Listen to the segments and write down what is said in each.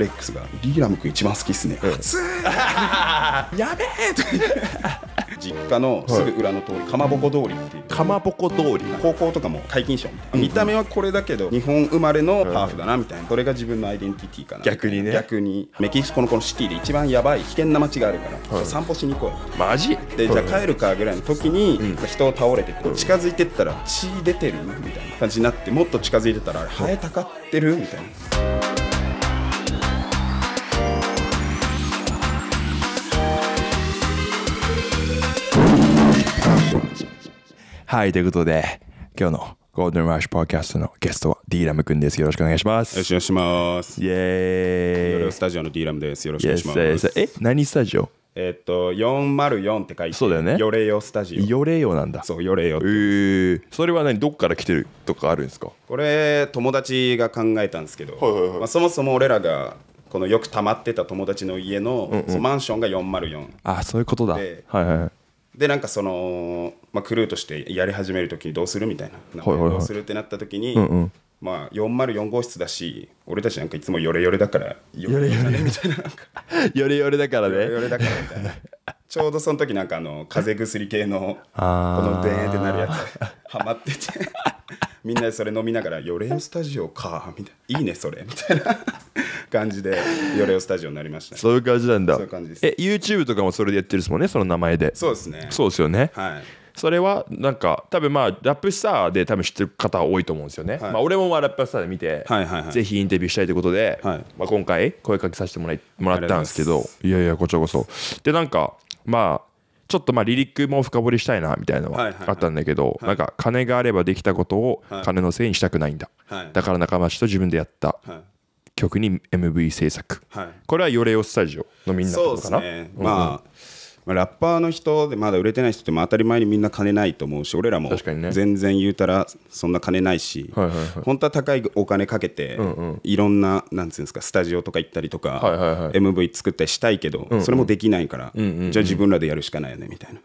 レックスが「リーラム君一番好きっすね」熱い やべえ!」と実家のすぐ裏の通り、かまぼこ通りっていうかまぼこ通り高校とかも皆勤賞見た目はこれだけど日本生まれのハーフだなみたいなそれが自分のアイデンティティかな逆にね逆にメキシコのこのシティで一番やばい危険な街があるから、散歩しに行こうマジでじゃあ帰るかぐらいの時に、人を倒れて近づいてったら血出てるみたいな感じになってもっと近づいてたら生えたかってるみたいな。はい、ということで、今日のゴールデンラッシュポーキャストのゲストは D ラムんです。よろしくお願いします。よろしくお願いします。イェーイ。ヨスタジオの D ラムです。よろしくお願いします。Yes, yes. え、何スタジオえっと、404って書いて、そうだよね。ヨレヨスタジオ。ヨレヨなんだ。そう、ヨレヨ。えー、それは何、どっから来てるとかあるんですかこれ、友達が考えたんですけど、はいはいはいまあ、そもそも俺らが、このよく溜まってた友達の家のうんうん、そのマンションが404。あ、そういうことだ。はいはい。で、なんかその、まあ、クルーとしてやり始める時にどうするみたいな、はいはい、どうするってなった時に、うんうんまあ、404号室だし俺たちなんかいつもヨレヨレだからヨレヨレみたいなヨレヨレだからねヨレヨレだからみたいなちょうどその時なんかあの風邪薬系のこのデーってなるやつハマっててみんなでそれ飲みながら「ヨレヨスタジオか」みたいな「いいねそれ」みたいな感じでヨレヨスタジオになりました、ね、そういう感じなんだそういう感じですえ YouTube とかもそれでやってるですもんねその名前でそうですねそうですよねはいそれはなんか多分まあラップスターで多分知ってる方多いと思うんですよね、はい、まあ、俺もまあラップスターで見て、はいはいはい、ぜひインタビューしたいということで、はい、まあ、今回声かけさせてもらいもらったんですけどいやいやこちらこそでなんかまあちょっとまあリリックも深掘りしたいなみたいなのはあったんだけど、なんか金があればできたことを金のせいにしたくないんだ、だから仲間と自分でやった、曲に MV 制作、はい、これはヨレオスタジオのみんなとかな、ねうん、まあまあ、ラッパーの人でまだ売れてない人って当たり前にみんな金ないと思うし俺らも全然言うたらそんな金ないし、ね本当は高いお金かけて、いろんななんてうんですかスタジオとか行ったりとか、MV 作ったりしたいけど、それもできないから、じゃあ自分らでやるしかないよねみたいな、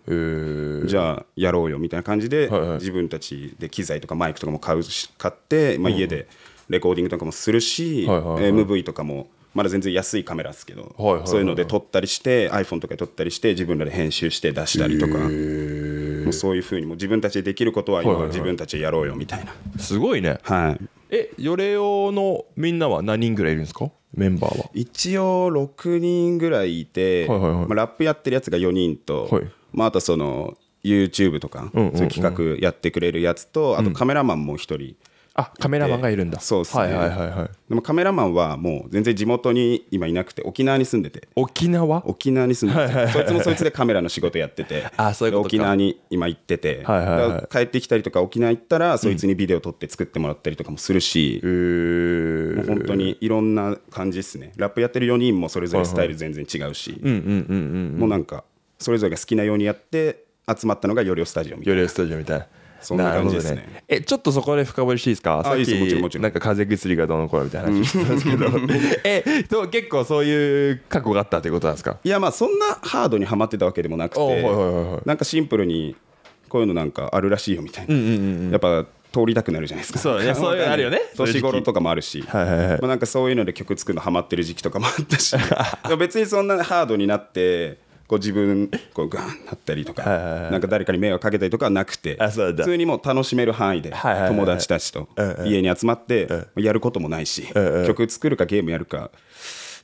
じゃあやろうよみたいな感じで、自分たちで機材とかマイクとかも買う買って、まあ、家でレコーディングとかもするし、MV とかも。まだ全然安いカメラですけど、はいはいはいはい、そういうので撮ったりして iPhone とかで撮ったりして自分らで編集して出したりとかもうそういうふうにも自分たちでできることは今自分たちでやろうよみたいな、はいはいはい、すごいねはいえヨレオのみんなは何人ぐらいいるんですかメンバーは一応6人ぐらいいて、はいはいはい、まあ、ラップやってるやつが4人と、はい、まあ、あとその YouTube とか、うんうんうん、そういう企画やってくれるやつとあとカメラマンも1人、あカメラマンがいるんだそうですね、はいはいはいはい、でもカメラマンはもう全然地元に今いなくて沖縄に住んでて沖縄沖縄に住んでて、はいはい、そいつもそいつでカメラの仕事やっててあそういうこと沖縄に今行ってて、はいはいはい、帰ってきたりとか沖縄行ったらそいつにビデオ撮って作ってもらったりとかもするし、うん、もう本当にいろんな感じですねラップやってる4人もそれぞれスタイル全然違うしもうなんかそれぞれが好きなようにやって集まったのがヨリオスタジオみたいな。ヨリオスタジオみたいなそんな感じですねねえちょっとそこで深掘りしていいですかさっきなんか風邪薬がどうのこうのみたいな話してたんですけど え結構そういう過去があったということなんですかいやまあそんなハードにはまってたわけでもなくて、なんかシンプルにこういうのなんかあるらしいよみたいな、やっぱ通りたくなるじゃないですかそうそういうのあるよね年頃とかもあるし、はいはいはいなんかそういうので曲作るのハマってる時期とかもあったし 別にそんなハードになってこう自分こうガンなったりとか、なんか誰かに迷惑かけたりとかはなくて、普通にもう楽しめる範囲で友達たちと家に集まってやることもないし、曲作るかゲームやるか。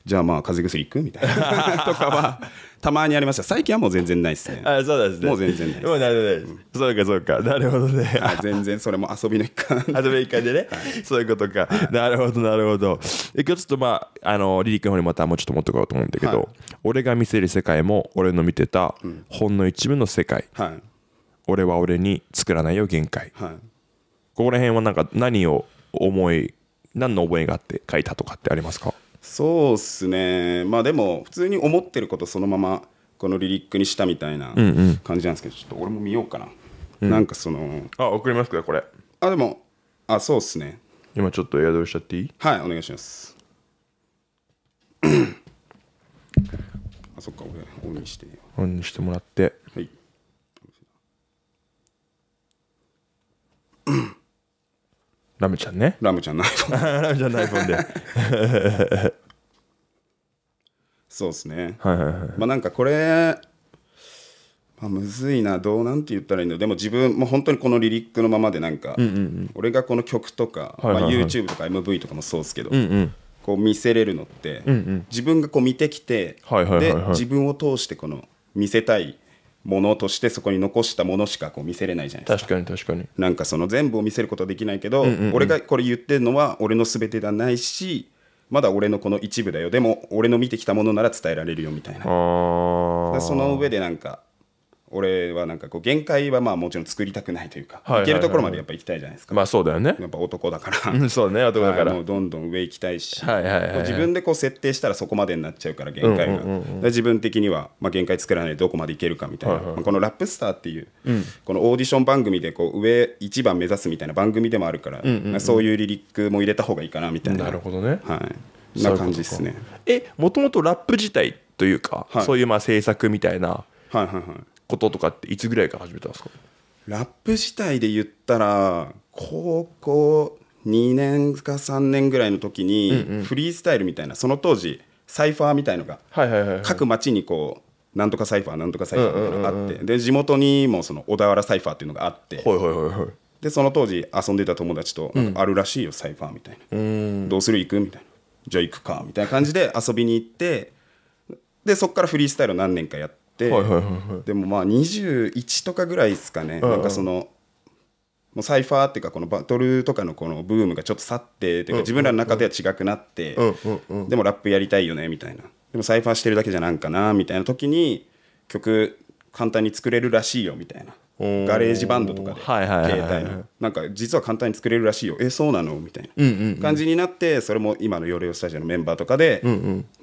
じゃあまあ風邪薬いくみたいな とかはたまにありました最近はもう全然ないですねあそうですねもう全然ないもうなるほどそうかそうかなるほどね全然それも遊びの一環 遊びの一環でね、そういうことかなるほどなるほど今日ちょっとまああのリリックの方にまたもうちょっと持ってこようと思うんだけど、はい、俺が見せる世界も俺の見てたほんの一部の世界、はい、俺は俺に作らないよ限界、はい、ここら辺はなんか何を思い何の覚えがあって書いたとかってありますかそうっすねまあでも普通に思ってることそのままこのリリックにしたみたいな感じなんですけど、ちょっと俺も見ようかな、うん、なんかそのあ送りますかこれあでもあそうっすね今ちょっとエアドルしちゃっていいはいお願いしますそっか俺オンにしてオンにしてもらってはい ラムちゃんねラムちゃんの iPhone ラムちゃんの iPhone で そうっすねはいはいはいまあなんかこれまあ、むずいなどうなんて言ったらいいのでも自分も本当にこのリリックのままでなんか、うんうんうん、俺がこの曲とか、はいはいはい、まあ、YouTube とか MV とかもそうっすけど、うんうんこう見せれるのって、うんうん、自分がこう見てきて、はいはいはいはい、で自分を通してこの見せたいものとしてそこに残したものしかこう見せれないじゃないですか確かに確かになんかその全部を見せることはできないけど、うんうんうん、俺がこれ言ってるのは俺の全てではないしまだ俺のこの一部だよでも俺の見てきたものなら伝えられるよみたいなその上でなんか俺はなんかこう限界はまあもちろん作りたくないというか、はいけるところまでやっぱ行きたいじゃないですか、まあそうだよね やっぱ男だからそうね男だからもうどんどん上行きたいし、はいはいはいはい自分でこう設定したらそこまでになっちゃうから限界が、うんうんうんうん自分的には、まあ、限界作らないでどこまでいけるかみたいな、はいはいまあこの「ラップスター」っていう、このオーディション番組でこう上一番目指すみたいな番組でもあるから、んうんうんそういうリリックも入れた方がいいかなみたいななるほどねはいな感じですねえもともとラップ自体というか、はいそういうまあ制作みたいなはいはいはいこととかっていつぐらいから始めたんですかラップ自体で言ったら高校2年か3年ぐらいの時にフリースタイルみたいな、その当時サイファーみたいのが各町にこうなんとかサイファーなんとかサイファーみたいなのがあって、で地元にもその小田原サイファーっていうのがあって、でその当時遊んでた友達と「あるらしいよ、サイファー」みたいな「どうする行く?」みたいな「じゃあ行くか」みたいな感じで遊びに行ってでそこからフリースタイルを何年かやっ、はいはいはいはい、でもまあ21とかぐらいですかね、はいはい、なんかそのもうサイファーっていうかこのバトルとかのこのブームがちょっと去っててか自分らの中では違くなって、うんうん、でもラップやりたいよねみたいなでもサイファーしてるだけじゃなんかなみたいな時に曲簡単に作れるらしいよみたいなガレージバンドとかで携帯のなんか実は簡単に作れるらしいよえそうなのみたいな感じになってそれも今のヨレヨスタジオのメンバーとかで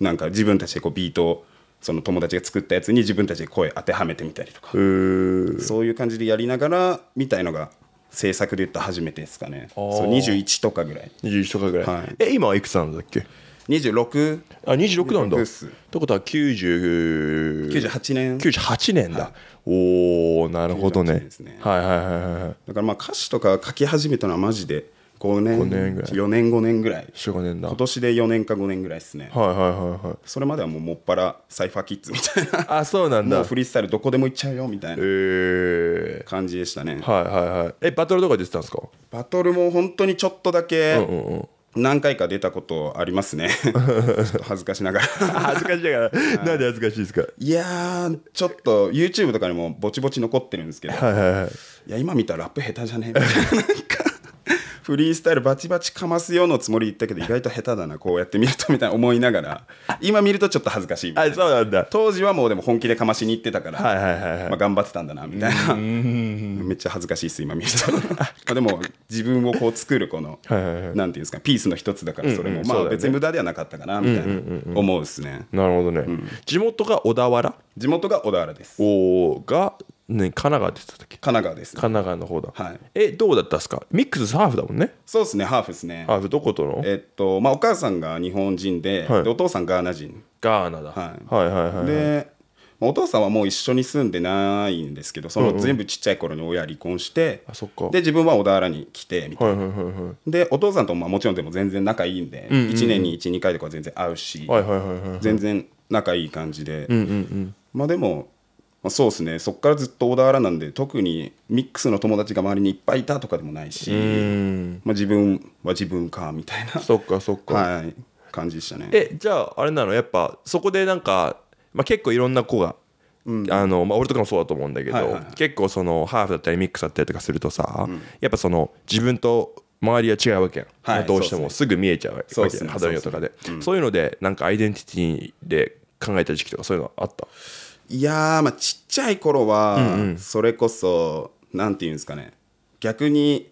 なんか自分たちでこうビートをその友達が作ったやつに自分たちで声当てはめてみたりとかそういう感じでやりながらみたいのが制作で言った初めてですかねそう21とかぐらい21とかぐらい、はい、え今いくつなんだっけ26あ26なんだってことは90 98年98年だ、はい、おおなるほどね、ね、はいはいはいはいだからまあ歌詞とか書き始めたのはマジで5年5年ぐらい4年5年ぐらい45年だ今年で4年か5年ぐらいですねはいはいはいはいそれまではもうもっぱらサイファーキッズみたいなあそうなんだもうフリースタイルどこでも行っちゃうよみたいな感じでしたね、えー、はいはいはいえバトルとか出てたんですかバトルも本当にちょっとだけ、何回か出たことありますね 恥ずかしながら恥ずかしながらなんで恥ずかしいですかいやちょっと YouTube とかにもぼちぼち残ってるんですけど、はいはいはい、いや今見たらラップ下手じゃねえみたいなフリースタイルバチバチかますよのつもり言ったけど意外と下手だなこうやって見るとみたいな思いながら今見るとちょっと恥ずかしいいそうなんだ当時はもうでも本気でかましに行ってたから、まあ、頑張ってたんだなみたいなめっちゃ恥ずかしいっす今見ると まあでも自分をこう作るこのなんていうんですかピースの一つだからそれも、まあ別に無駄ではなかったかなみたいな思うっすね、なるほどね、うん、地元が小田原地元が小田原ですおがね、神奈川って言った時神奈川です、ね、神奈川の方だ、はい、えどうだったっすかミックスハーフだもんねそうですねハーフですねハーフどことのえっとまあお母さんが日本人ではい、でお父さんガーナ人ガーナだ、はい、はいはいはい、はい、で、まあ、お父さんはもう一緒に住んでないんですけどその全部ちっちゃい頃に親離婚して、あそっかで自分は小田原に来てみたいな、でお父さんとももちろんでも全然仲いいんで、うんうんうん、1年に12回とか全然会うし、はいはいはい全然仲いい感じで、うんうんうん、まあでもまあ、そうですねそこからずっと小田原なんで特にミックスの友達が周りにいっぱいいたとかでもないし、まあ、自分は自分かみたいなそっかそっか、はい、感じでしたねえじゃああれなのやっぱそこでなんか、まあ、結構いろんな子が、うん、あのまあ、俺とかもそうだと思うんだけど、はいはいはい、結構そのハーフだったりミックスだったりとかするとさ、うん、やっぱその自分と周りは違うわけやん、はい、どうしてもすぐ見えちゃうわけやね、肌色とかで、うん、そういうのでなんかアイデンティティで考えた時期とかそういうのあったいやまあちっちゃい頃はそれこそ、うなんていうんですかね逆に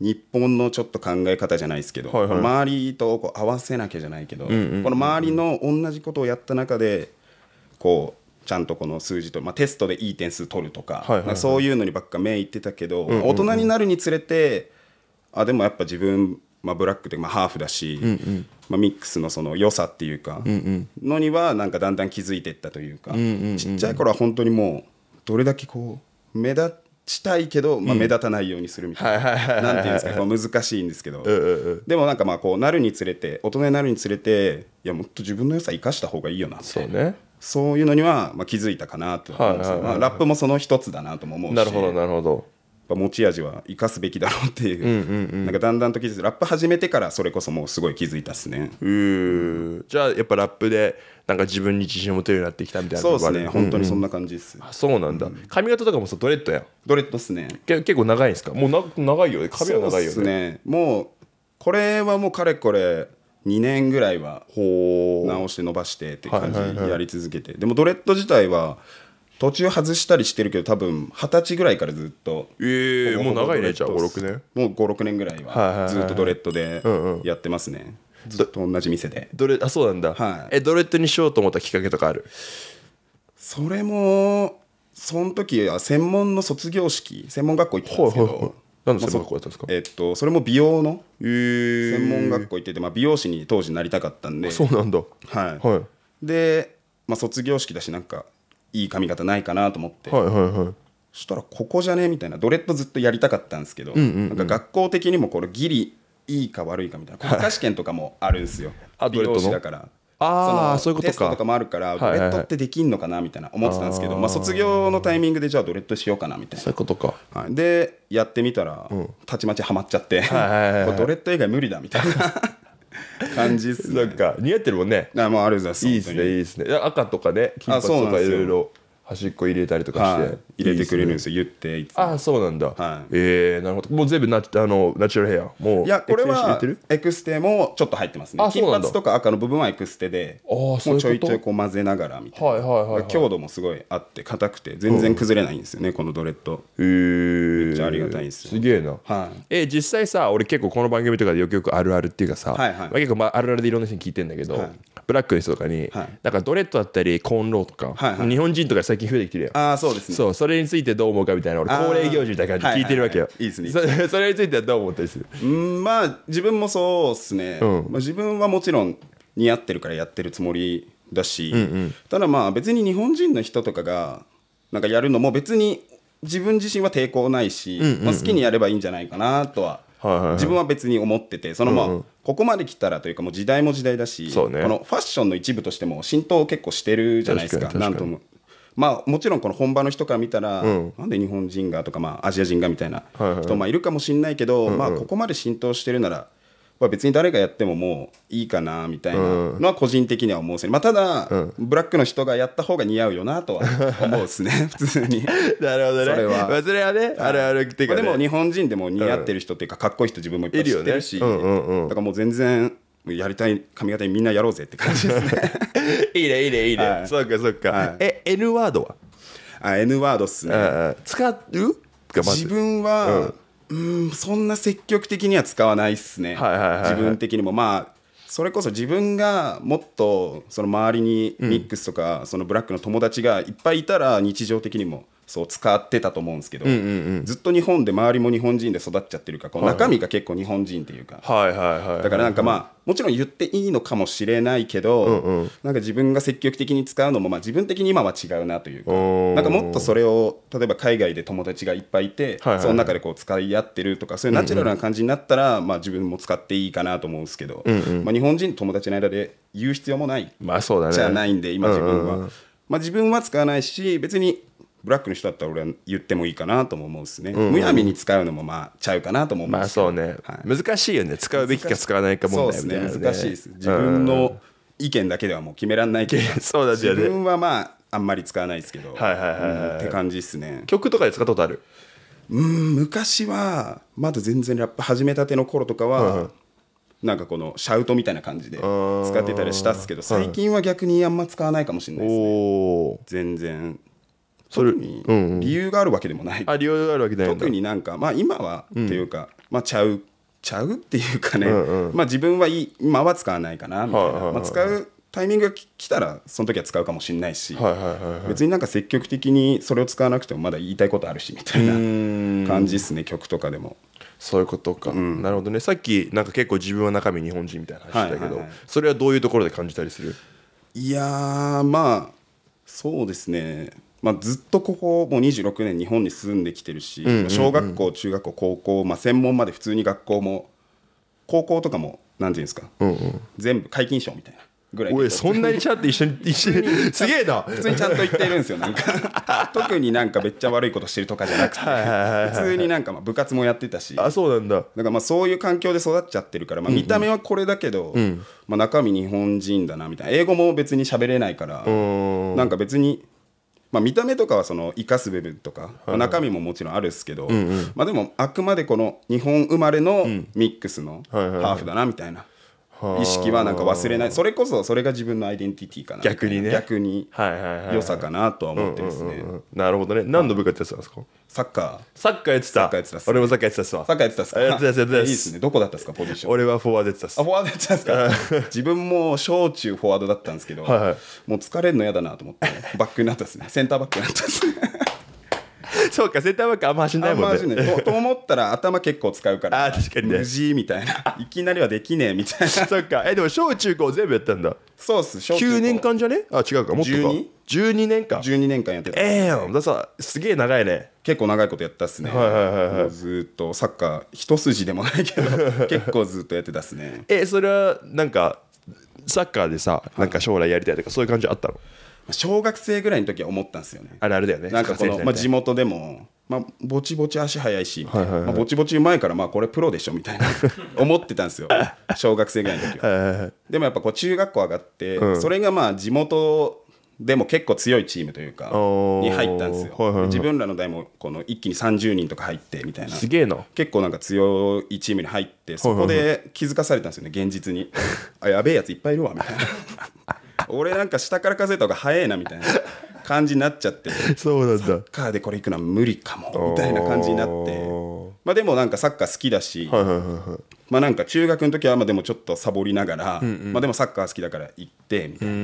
日本のちょっと考え方じゃないですけど、はいはい、周りとこう合わせなきゃじゃないけど、この周りの同じことをやった中でこうちゃんとこの数字と、まあ、テストでいい点数取るとか,、そういうのにばっか目いってたけど、大人になるにつれてあでもやっぱ自分まあ、ブラックでまあハーフだし、うんうん、まあ、ミックスのその良さっていうかのにはなんかだんだん気づいていったというか、ちっちゃい頃は本当にもうどれだけこう目立したいけど、まあ、目立たないようにするみたいな、なんていうんですか難しいんですけど、でもなんかまあこうなるにつれて大人になるにつれていやもっと自分の良さ生かした方がいいよなそうねそういうのにはまあ気づいたかなと思います、まあ、ラップもその一つだなとも思うしなるほどなるほど持ち味は生かすべきだろうっていう,、なんかだんだんと気づいてラップ始めてからそれこそもうすごい気づいたっすねうんじゃあやっぱラップでなんか自分に自信を持てるようになってきたみたいなそうですね、ん本当にそんな感じですそうなんだ、うん、髪型とかもさドレッドやんドレッドっすねけ結構長いんですかもうな長いよね髪は長いよねそうねもうこれはもうかれこれ2年ぐらいは直して伸ばしてって感じやり続けて、はいはいはい、でもドレッド自体は途中外したりしてるけど多分二十歳ぐらいからずっとええー、もう長いねじゃあ56年もう56年ぐらいはずっとドレッドでやってますね、はいはいはいうんずっと同じ店でドレあそうなんだ、はい、えドレッドにしようと思ったきっかけとかあるそれもその時は専門の卒業式専門学校行ってたんですけど、はいはいはい何の専門学校やったんですか、まあ、えっと、それも美容の専門学校行ってて、まあ、美容師に当時なりたかったんでそうなんだはい、はい、で、まあ、卒業式だしなんかいい髪型ないかなと思って、はいはいはいそしたらここじゃねみたいなドレッドずっとやりたかったんですけど、うんうんうん、なんか学校的にもこれギリいいか悪いかみたいな国家試験とかもあるんですよあ美容師だからあそそういうことかテストとかもあるからドレッドってできんのかなみたいな思ってたんですけど、はいはいまあ、卒業のタイミングでじゃあドレッドしようかなみたいなそういうことか、はい、でやってみたら、うん、たちまちハマっちゃってはいはい、はい、ドレッド以外無理だみたいな感じっす、ね、なんか似合ってるもんねあもうありがとうございますいいですねいいですね赤とかね金髪とかいろいろ端っこ入れたりとかして、はい、入れてくれるんですよ、言ってああそうなんだ、はい、えー、なるほどもう全部ナあのナチュラルヘアもういやこれはエクステもちょっと入ってますね金髪とか赤の部分はエクステであもうちょいちょいこう混ぜながらみたいな、はいはいはい、強度もすごいあって硬くて全然崩れないんですよね、うん、このドレッドへえー、めゃありがたいんですよすげえな、はい、えー、実際さ俺結構この番組とかでよくよくあるあるっていうかさ、はいはいまあ、結構、まあ、あるあるでいろんな人に聞いてんだけど、はい、ブラックの人とかに、はい、なんかドレッドだったりコーンローとか、はいはい、日本人とか最近近増えてきてるよああそうですねそうそれについてどう思うかみたいな俺恒例行事みたいな感じで聞いてるわけよ、はいはいはい、いいですねそそれについてはどう思ったりするうんまあ自分もそうっすね、うん、まあ、自分はもちろん似合ってるからやってるつもりだし、うんうん、ただまあ別に日本人の人とかがなんかやるのも別に自分自身は抵抗ないし、うんうんうん、まあ、好きにやればいいんじゃないかなとははいはい自分は別に思っててそのまあ、ここまで来たらというかもう時代も時代だし、ね、このファッションの一部としても浸透結構してるじゃないですかなんともまあ、もちろんこの本場の人から見たら、うん、なんで日本人がとか、まあ、アジア人がみたいな人もいるかもしれないけど、まあ、ここまで浸透してるなら、まあ、別に誰がやってももういいかなみたいなのは個人的には思うし、まあ、ただ、うん、ブラックの人がやった方が似合うよなとは思うですね 普通になるほどねそれは、まあ、それはねあるあるっていうか、ね、まあ、でも日本人でも似合ってる人っていうか、かっこいい人自分もいっぱい知ってるし、ねうんうんうん、だからもう全然やりたい髪型みんなやろうぜって感じですね いいねいいねいいね、はい、そうかそうか、はい、え N ワードはあ N ワードっすね使う自分は、うん、ん、そんな積極的には使わないっすね、はいはいはいはい、自分的にもまあそれこそ自分がもっとその周りにミックスとか、そのブラックの友達がいっぱいいたら日常的にも、そう使ってたと思うんですけど、うんうんうん、ずっと日本で周りも日本人で育っちゃってるからこう中身が結構日本人っていうか、はいはい、だからなんかまあもちろん言っていいのかもしれないけど、うんうん、なんか自分が積極的に使うのもまあ自分的に今は違うなというかなんかもっとそれを例えば海外で友達がいっぱいいて、はいはい、その中でこう使い合ってるとかそういうナチュラルな感じになったら、うんうん、まあ、自分も使っていいかなと思うんですけど、うんうん、まあ、日本人友達の間で言う必要もない、まあそうだね、じゃないんで今自分は。うんうんまあ、自分は使わないし別にブラックの人だったら俺は言ってもいいかなとも思うですね、うんうん、むやみに使うのもまあちゃうかなとも思うまあそうね、はい、難しいよね使うべきか使わないか問題うですね、ね難しいです自分の意見だけではもう決められないけど、うん、そうだ、ね、自分はまああんまり使わないですけど、はいはいはい、はいうん、って感じですね曲とかで使ったことあるうん昔はまだ全然ラップ始めたての頃とかは、うんなんかこのシャウトみたいな感じで使ってたりしたっすけど最近は逆にあんま使わないかもしれないですね全然それ特に理由があるわけでもない、あ理由があるわけない特になんかまあ今はっていうか、まあちゃうちゃうっていうかね、まあ自分はいい今は使わないかなみたいな、まあ、使うタイミングが来たらその時は使うかもしれないし、別になんか積極的にそれを使わなくてもまだ言いたいことあるしみたいな感じですね曲とかでも。そういうことか、うん、なるほどねさっきなんか結構自分は中身日本人みたいな話だけど、それはどういうところで感じたりするいやまあそうですねまあ、ずっとここもう26年日本に住んできてるし、うんうんうん、小学校中学校高校、まあ、専門まで普通に学校も高校とかもなんていうんですか、うんうん、全部皆勤賞みたいな。ぐらいいそんなにちゃんと一緒に 一緒にすげえな普通にちゃんと言ってるんですよなんか 特になんかめっちゃ悪いことしてるとかじゃなくて普通になんかまあ部活もやってたしあそうなんだだからまあそういう環境で育っちゃってるから、まあ、見た目はこれだけど、うんうん、まあ、中身日本人だなみたいな英語も別に喋れないからなんか別にまあ、見た目とかはその生かす部分とか、中身ももちろんあるっすけど、まあ、でもあくまでこの日本生まれのミックスのハーフだなみたいな。意識はなんか忘れないそれこそそれが自分のアイデンティティかな逆にね逆に良さかなとは思ってますね、なるほどね何の部活やってたんですかサッカーサッカーやってたサッカーやってた俺もサッカーやってたっすわサッカーやってたっすやってたっていいですねどこだったっすかポジション俺はフォワードやってたっすあフォワードやってたっすか自分も小中フォワードだったんですけど、もう疲れるの嫌だなと思ってバックになったっすねセンターバックになったっすね そうかセンターバックあんま走んないもんねあんま走んないと思ったら頭結構使うから あ確かにね無事みたいな いきなりはできねえみたいなそっかえでも小中高全部やったんだそうっす小中高9年間じゃねあ違うかもっとか 12? 年間12年間やってたええやんださすげえ長いね結構長いことやったっすね、はいはいはい、はい、ずっとサッカー一筋でもないけど結構ずっとやってたっすねえそれはなんかサッカーでさなんか将来やりたいとかそういう感じあったの、はい小学生ぐらいの時は思ったんですよねあれあれだよねなんかこの、まあ、地元でもまあ、ぼちぼち足速いし、はいはいはい、まあ、ぼちぼち前からまあこれプロでしょみたいな 思ってたんですよ小学生ぐらいの時ははい、でもやっぱこう中学校上がって、うん、それがまあ地元でも結構強いチームというかに入ったんですよ、はいはいはい、自分らの代もこの一気に30人とか入ってみたいなすげえな結構なんか強いチームに入ってそこで気づかされたんですよね現実にあやべえやついっぱいいるわみたいな俺なんか下から数えた方が早いなみたいな感じになっちゃってそうなんだサッカーでこれ行くのは無理かもみたいな感じになってまあでもなんかサッカー好きだし、はいはいはいはい、まあなんか中学の時はまあでもちょっとサボりながら、うんうん、まあでもサッカー好きだから行ってみたいな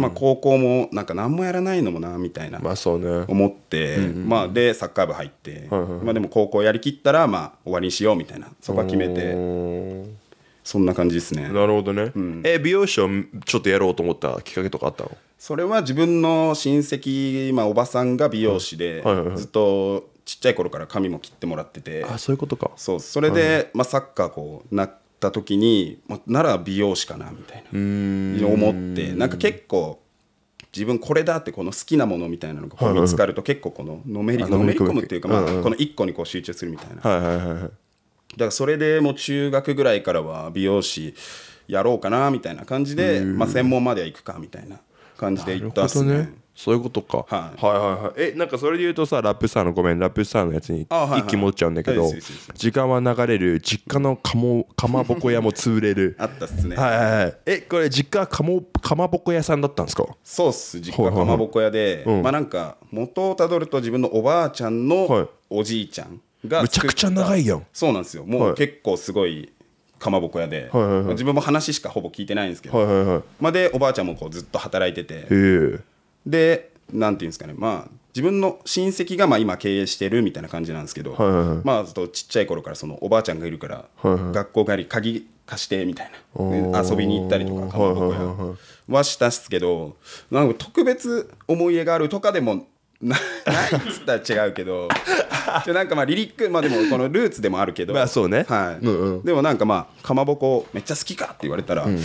まあ高校もなんか何もやらないのもなみたいな、まあそうね、思って、うんうん、まあでサッカー部入って、はいはいはい、まあでも高校やりきったらまあ終わりにしようみたいなそこは決めて。そんな感じですねなるほどね、うん、え美容師をちょっとやろうと思ったきっかけとかあったのそれは自分の親戚、まあ、おばさんが美容師で、ずっとちっちゃい頃から髪も切ってもらっててあそういうことかそうそれで、はいはい、まあ、サッカーこうなった時に、まあ、なら美容師かなみたいな思ってなんか結構自分これだってこの好きなものみたいなのが見つかると結構こののめりのめり込むっていうか、まあ、この1個にこう集中するみたいなだからそれでもう中学ぐらいからは美容師やろうかなみたいな感じで、まあ、専門までは行くかみたいな感じで行ったっすね。ねそういうことか、はい、はいはいはいえなんかそれで言うとさラップスターのごめんラップスターのやつに一気持っちゃうんだけど、時間は流れる実家のかも かまぼこ屋も潰れるあったっすねはいはいはいえこれ実家かもかまぼこ屋さんだったんですかそうっす実家かまぼこ屋で、はいはいはい、まあなんか元をたどると自分のおばあちゃんのおじいちゃん、はいがめちゃくちゃ長いやんそうなんですよもう結構すごいかまぼこ屋で、はいはいはい、自分も話しかほぼ聞いてないんですけど、はいはいはい、までおばあちゃんもこうずっと働いててでなんていうんですかねまあ自分の親戚がまあ今経営してるみたいな感じなんですけど、はいはいはい、まあちっちゃい頃からそのおばあちゃんがいるから、はいはい、学校帰り鍵貸してみたいな、遊びに行ったりとかかまぼこ屋はしたっすけどなんか特別思い入れがあるとかでもないっつったら違うけどなんかまあリリックまあでもこのルーツでもあるけどまあそうね、はいうんうん、でもなんかまあかまぼこめっちゃ好きかって言われたら、うん、いや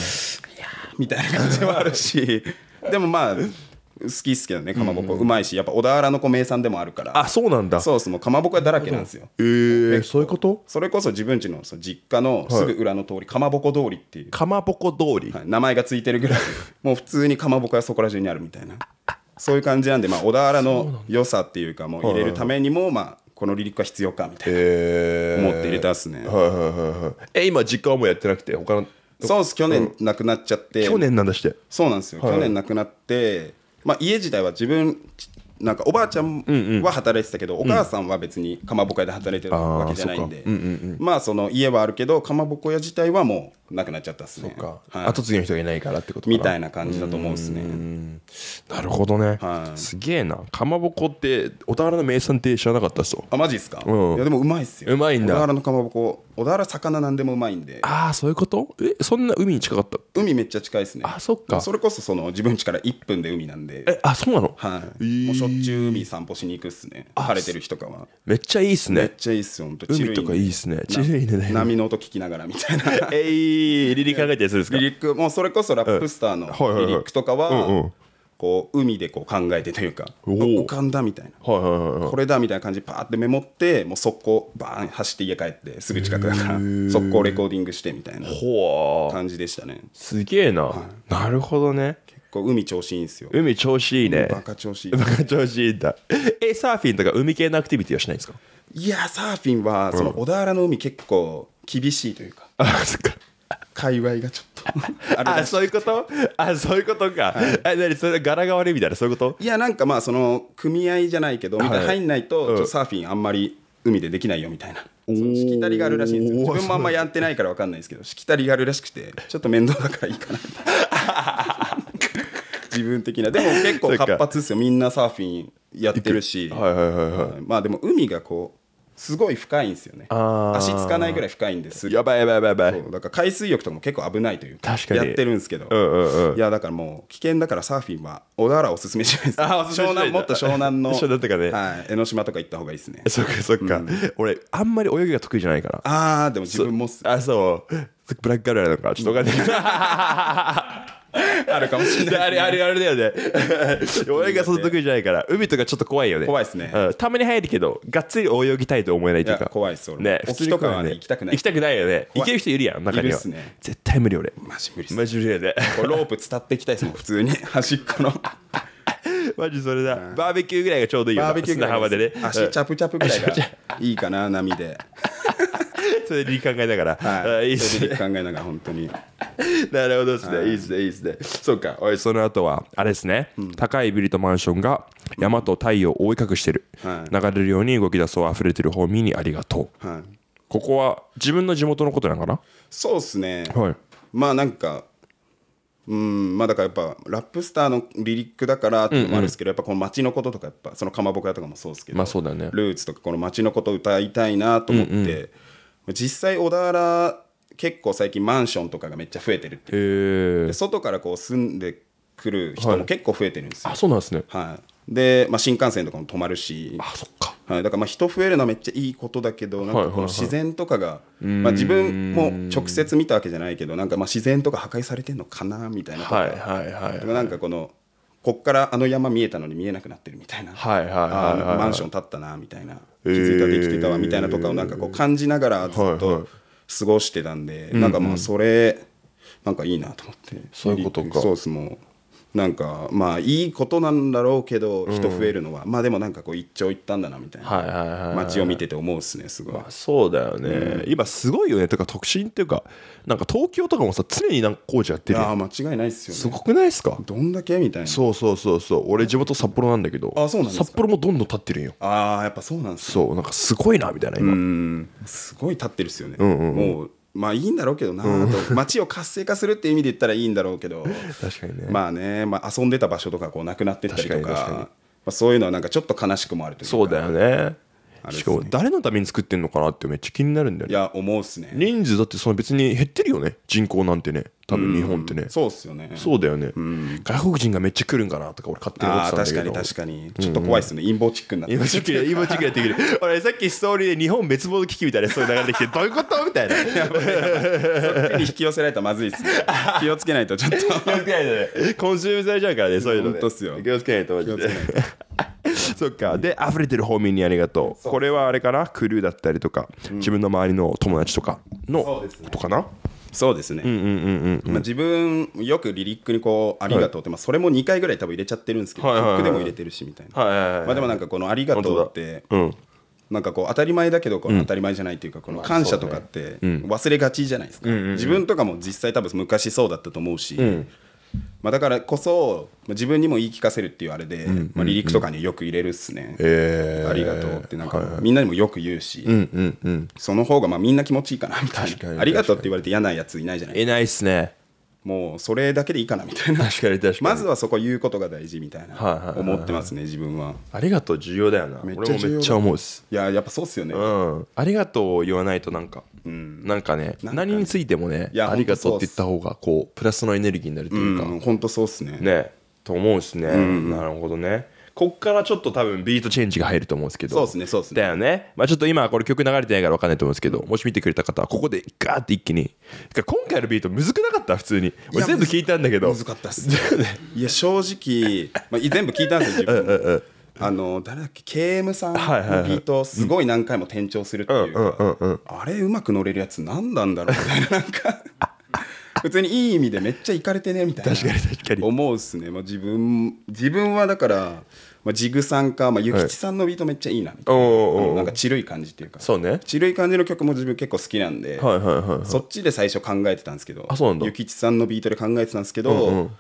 みたいな感じもあるし でもまあ好きっすけどねかまぼこ、うまいしやっぱ小田原の子名産でもあるからあそうなんだそうっすもうかまぼこはだらけなんですよ、えー、そういうことそれこそ自分ちのその実家のすぐ裏の通り、はい、かまぼこ通りっていうかまぼこ通り、はい、名前がついてるぐらいもう普通にかまぼこはそこら中にあるみたいなそういう感じなんで、まあ、小田原の良さっていうかもう入れるためにも、まあ、このリリックは必要かみたいな思って入れたっすね、え今実家はもうやってなくて他のそうっす去年亡くなっちゃって、去年なんだしてそうなんですよ、去年亡くなって、まあ、家自体は自分なんかおばあちゃんは働いてたけど、お母さんは別にかまぼこ屋で働いてるわけじゃないんで、まあその家はあるけどかまぼこ屋自体はもうなくなっちゃったっすねそうか、後継ぎの人がいないからってことみたいな感じだと思うっすねなるほどね、はい、すげえなかまぼこって小田原の名産って知らなかったっすよあマジっすか、うん、いやでもうまいっすようまいんだ小田原のかまぼこ小田原魚なんでもうまいんでああそういうことえそんな海に近かった海めっちゃ近いっすねあそっかそれこそその自分家から1分で海なんでえあそうなのはいょっちゅう海散歩しに行くっすね晴れてる日とかはめっちゃいいっすねめっちゃいいっすよ本当海とかいいっすねチルイね波の音聞きながらみたいな えー、リリック考えたるんですかリリックもうそれこそラップスターのリリックとかは、こう海でこう考えてというか浮かんだみたいな、これだみたいな感じパーってメモってもう速攻バーン走って家帰ってすぐ近くだから速攻レコーディングしてみたいな感じでしたねすげえな、はい、なるほどね構海調子いいんですよ海調子いいねバカ調子いいバカ調子いいんだえサーフィンとか海系のアクティビティはしないんですかいやサーフィンはその小田原の海結構厳しいというか、あそっか界隈がちょっと あそういうことあそういうことか、はい、何それ柄が悪いみたいなそういうこといやなんかまあその組合じゃないけど、はい、入んないと、うん、サーフィンあんまり海でできないよみたいなしきたりがあるらしいんですよ自分もあんまやってないから分かんないですけどしきたりがあるらしくてちょっと面倒だからいいかなみたいな自分的なでも結構活発ですよみんなサーフィンやってるしはいはいはいはいまあでも海がこうすごい深いんですよね足つかないぐらい深いんですやばいやばいやばいだから海水浴とかも結構危ないというかやってるんですけど、うんうんうん、いやだからもう危険だからサーフィンは小田原おすすめしますあ湘南もっと湘南の 湘南とかね、はい、江ノ島とか行った方がいいですねそっかそっか、うん、俺あんまり泳ぎが得意じゃないからああでも自分もあそうブラックガルなだかちょっとおかい あるかもしれない、ね、あれ、あれ、あれだよね。俺がその得意じゃないから、海とかちょっと怖いよね。怖いですね、たまに入るけど、がっつり泳ぎたいと思えないというか。怖いっす、俺。ね、普通とかはね、行きたくない。行きたくないよね。行ける人いるやん、中には。ね、絶対無理俺。マジ無理っす、マジ無理やで、ね。ロープ伝っていきたいですもん、普通に。端っこの。マジそれだ、うん、バーベキューぐらいがちょうどいいよバーベキューぐらいでね足チャプチャプぐらいがいいかな波で それで考えながら。はい。いいですね。考えながら、本当に。なるほどですね。いいですね。いいですね。そうか。おい、その後は、あれですね。高いビルとマンションが山と太陽を覆い隠してる。流れるように動き出そう、溢れてる方見にありがとう。はい。ここは自分の地元のことなのかなそうですね。はい。まあなんか、うんまあだからやっぱラップスターのリリックだからっていうのもあるんですけど、うんうん、やっぱこの街のこととかやっぱそのかまぼこ屋とかもそうですけど、まあそうだね、ルーツとかこの街のこと歌いたいなと思って、うんうん、実際小田原結構最近マンションとかがめっちゃ増えてるっていう外からこう住んでくる人も結構増えてるんですよ、はい、あそうなんですね、はい、で、まあ、新幹線とかも止まるしあそっか、はい、だからまあ人増えるのはめっちゃいいことだけどなんかこの自然とかが、まあ、自分も直接見たわけじゃないけどなんかまあ自然とか破壊されてるのかなみたいなはいはいはい、はい、なんかこのこっからあの山見えたのに見えなくなってるみたいな、はいはいはい、マンション建ったなみたいな気づいたできてたわみたいなとかをなんかこう感じながらずっと過ごしてたんで、はいはい、なんかまあそれ、なんかいいなと思ってそういうことかそうですもうなんかまあいいことなんだろうけど人増えるのは、うん、まあでもなんかこう一長一短だなみたいなはははいいい街を見てて思うっすねすごい、まあ、そうだよね、うん、今すごいよねとか特進っていうかなんか東京とかもさ常になんか工事やってるああ間違いないっすよねすごくないっすかどんだけみたいなそうそうそうそう俺地元札幌なんだけどあそうなん札幌もどんどん立ってるんよああやっぱそうなんす、ね、そうなんかすごいなみたいな今すごい立ってるっすよね、うんうんうん、もうまあいいんだろうけどなと、街を活性化するっていう意味で言ったらいいんだろうけど 確かにねまあね、まあ、遊んでた場所とかこうなくなってったりとかまあ、そういうのはなんかちょっと悲しくもあるというかそうだよねしかも誰のために作ってんのかなってめっちゃ気になるんだよいや思うっすね人数だってその別に減ってるよね人口なんてね多分日本ってねそうっすよねそうだよね外国人がめっちゃ来るんかなとか俺勝手に思ってたんだけ確かに確かにちょっと怖いっすね陰謀チックになって今チックや謀 チックやってくる俺さっきストーリーで日本滅亡危機みたいなそういう流れできてどういうことみたいな手引き寄せないとまずいっすね 気をつけないとちょっと気をつけないとね。コンシュームれちゃうからね、そういうの、ね。本当っすよ気をつけないと、マジで気をつけ。そっかで溢れてる方面にありがとうこれはあれかなクルーだったりとか、自分の周りの友達とかのことかなそうですね自分よくリリックにこう「ありがとう」って、それも2回ぐらい多分入れちゃってるんですけど、曲でも入れてるしみたいな、まあ、でもなんかこの「ありがとう」って、なんかこう当たり前だけどこう当たり前じゃないというかこの感謝とかって忘れがちじゃないですか、自分とかも実際多分昔そうだったと思うし、まあ、だからこそ、自分にも言い聞かせるっていうあれで、うんうんうん、まあ、離陸とかによく入れるっすね、えー、ありがとうってなんか、みんなにもよく言うし、うんうんうん、その方がまあみんな気持ちいいかなみたいなありがとうって言われて嫌なやついないじゃないですかいないっすねもうそれだけでいいかなみたいな確かに確かにまずはそこ言うことが大事みたいな思ってますね自分はありがとう重要だよなめっちゃめっちゃ思うっすいややっぱそうっすよねうんありがとうを言わないとなんかうん、なんかね何についてもねありがとうって言った方がこうプラスのエネルギーになるというか本当そうっすねねと思うっすねなるほどねこっからちょっと多分ビートチェンジが入ると思うんですけどそうですねそうですねだよねまあちょっと今これ曲流れてないから分かんないと思うんですけどもし見てくれた方はここでガーって一気に今回のビートむずくなかった普通に俺全部聞いたんだけどむずかったっす いや正直、まあ、全部聞いたんですよ自分 あの誰だっけ KM さんのビートすごい何回も転調するっていうあれうまく乗れるやつ何なんだろうみたいななんか 普通にいい意味でめっちゃいかれてねみたいな確かに確かに思うっすね、まあ、自分自分はだから、まあ、ジグさんか、まあ、ゆきちさんのビートめっちゃいいなみたいな,、んかちるい感じっていうかそうねちるい感じの曲も自分結構好きなんで、はいはいはいそっちで最初考えてたんですけどあそうなんだゆきちさんのビートで考えてたんですけど、うん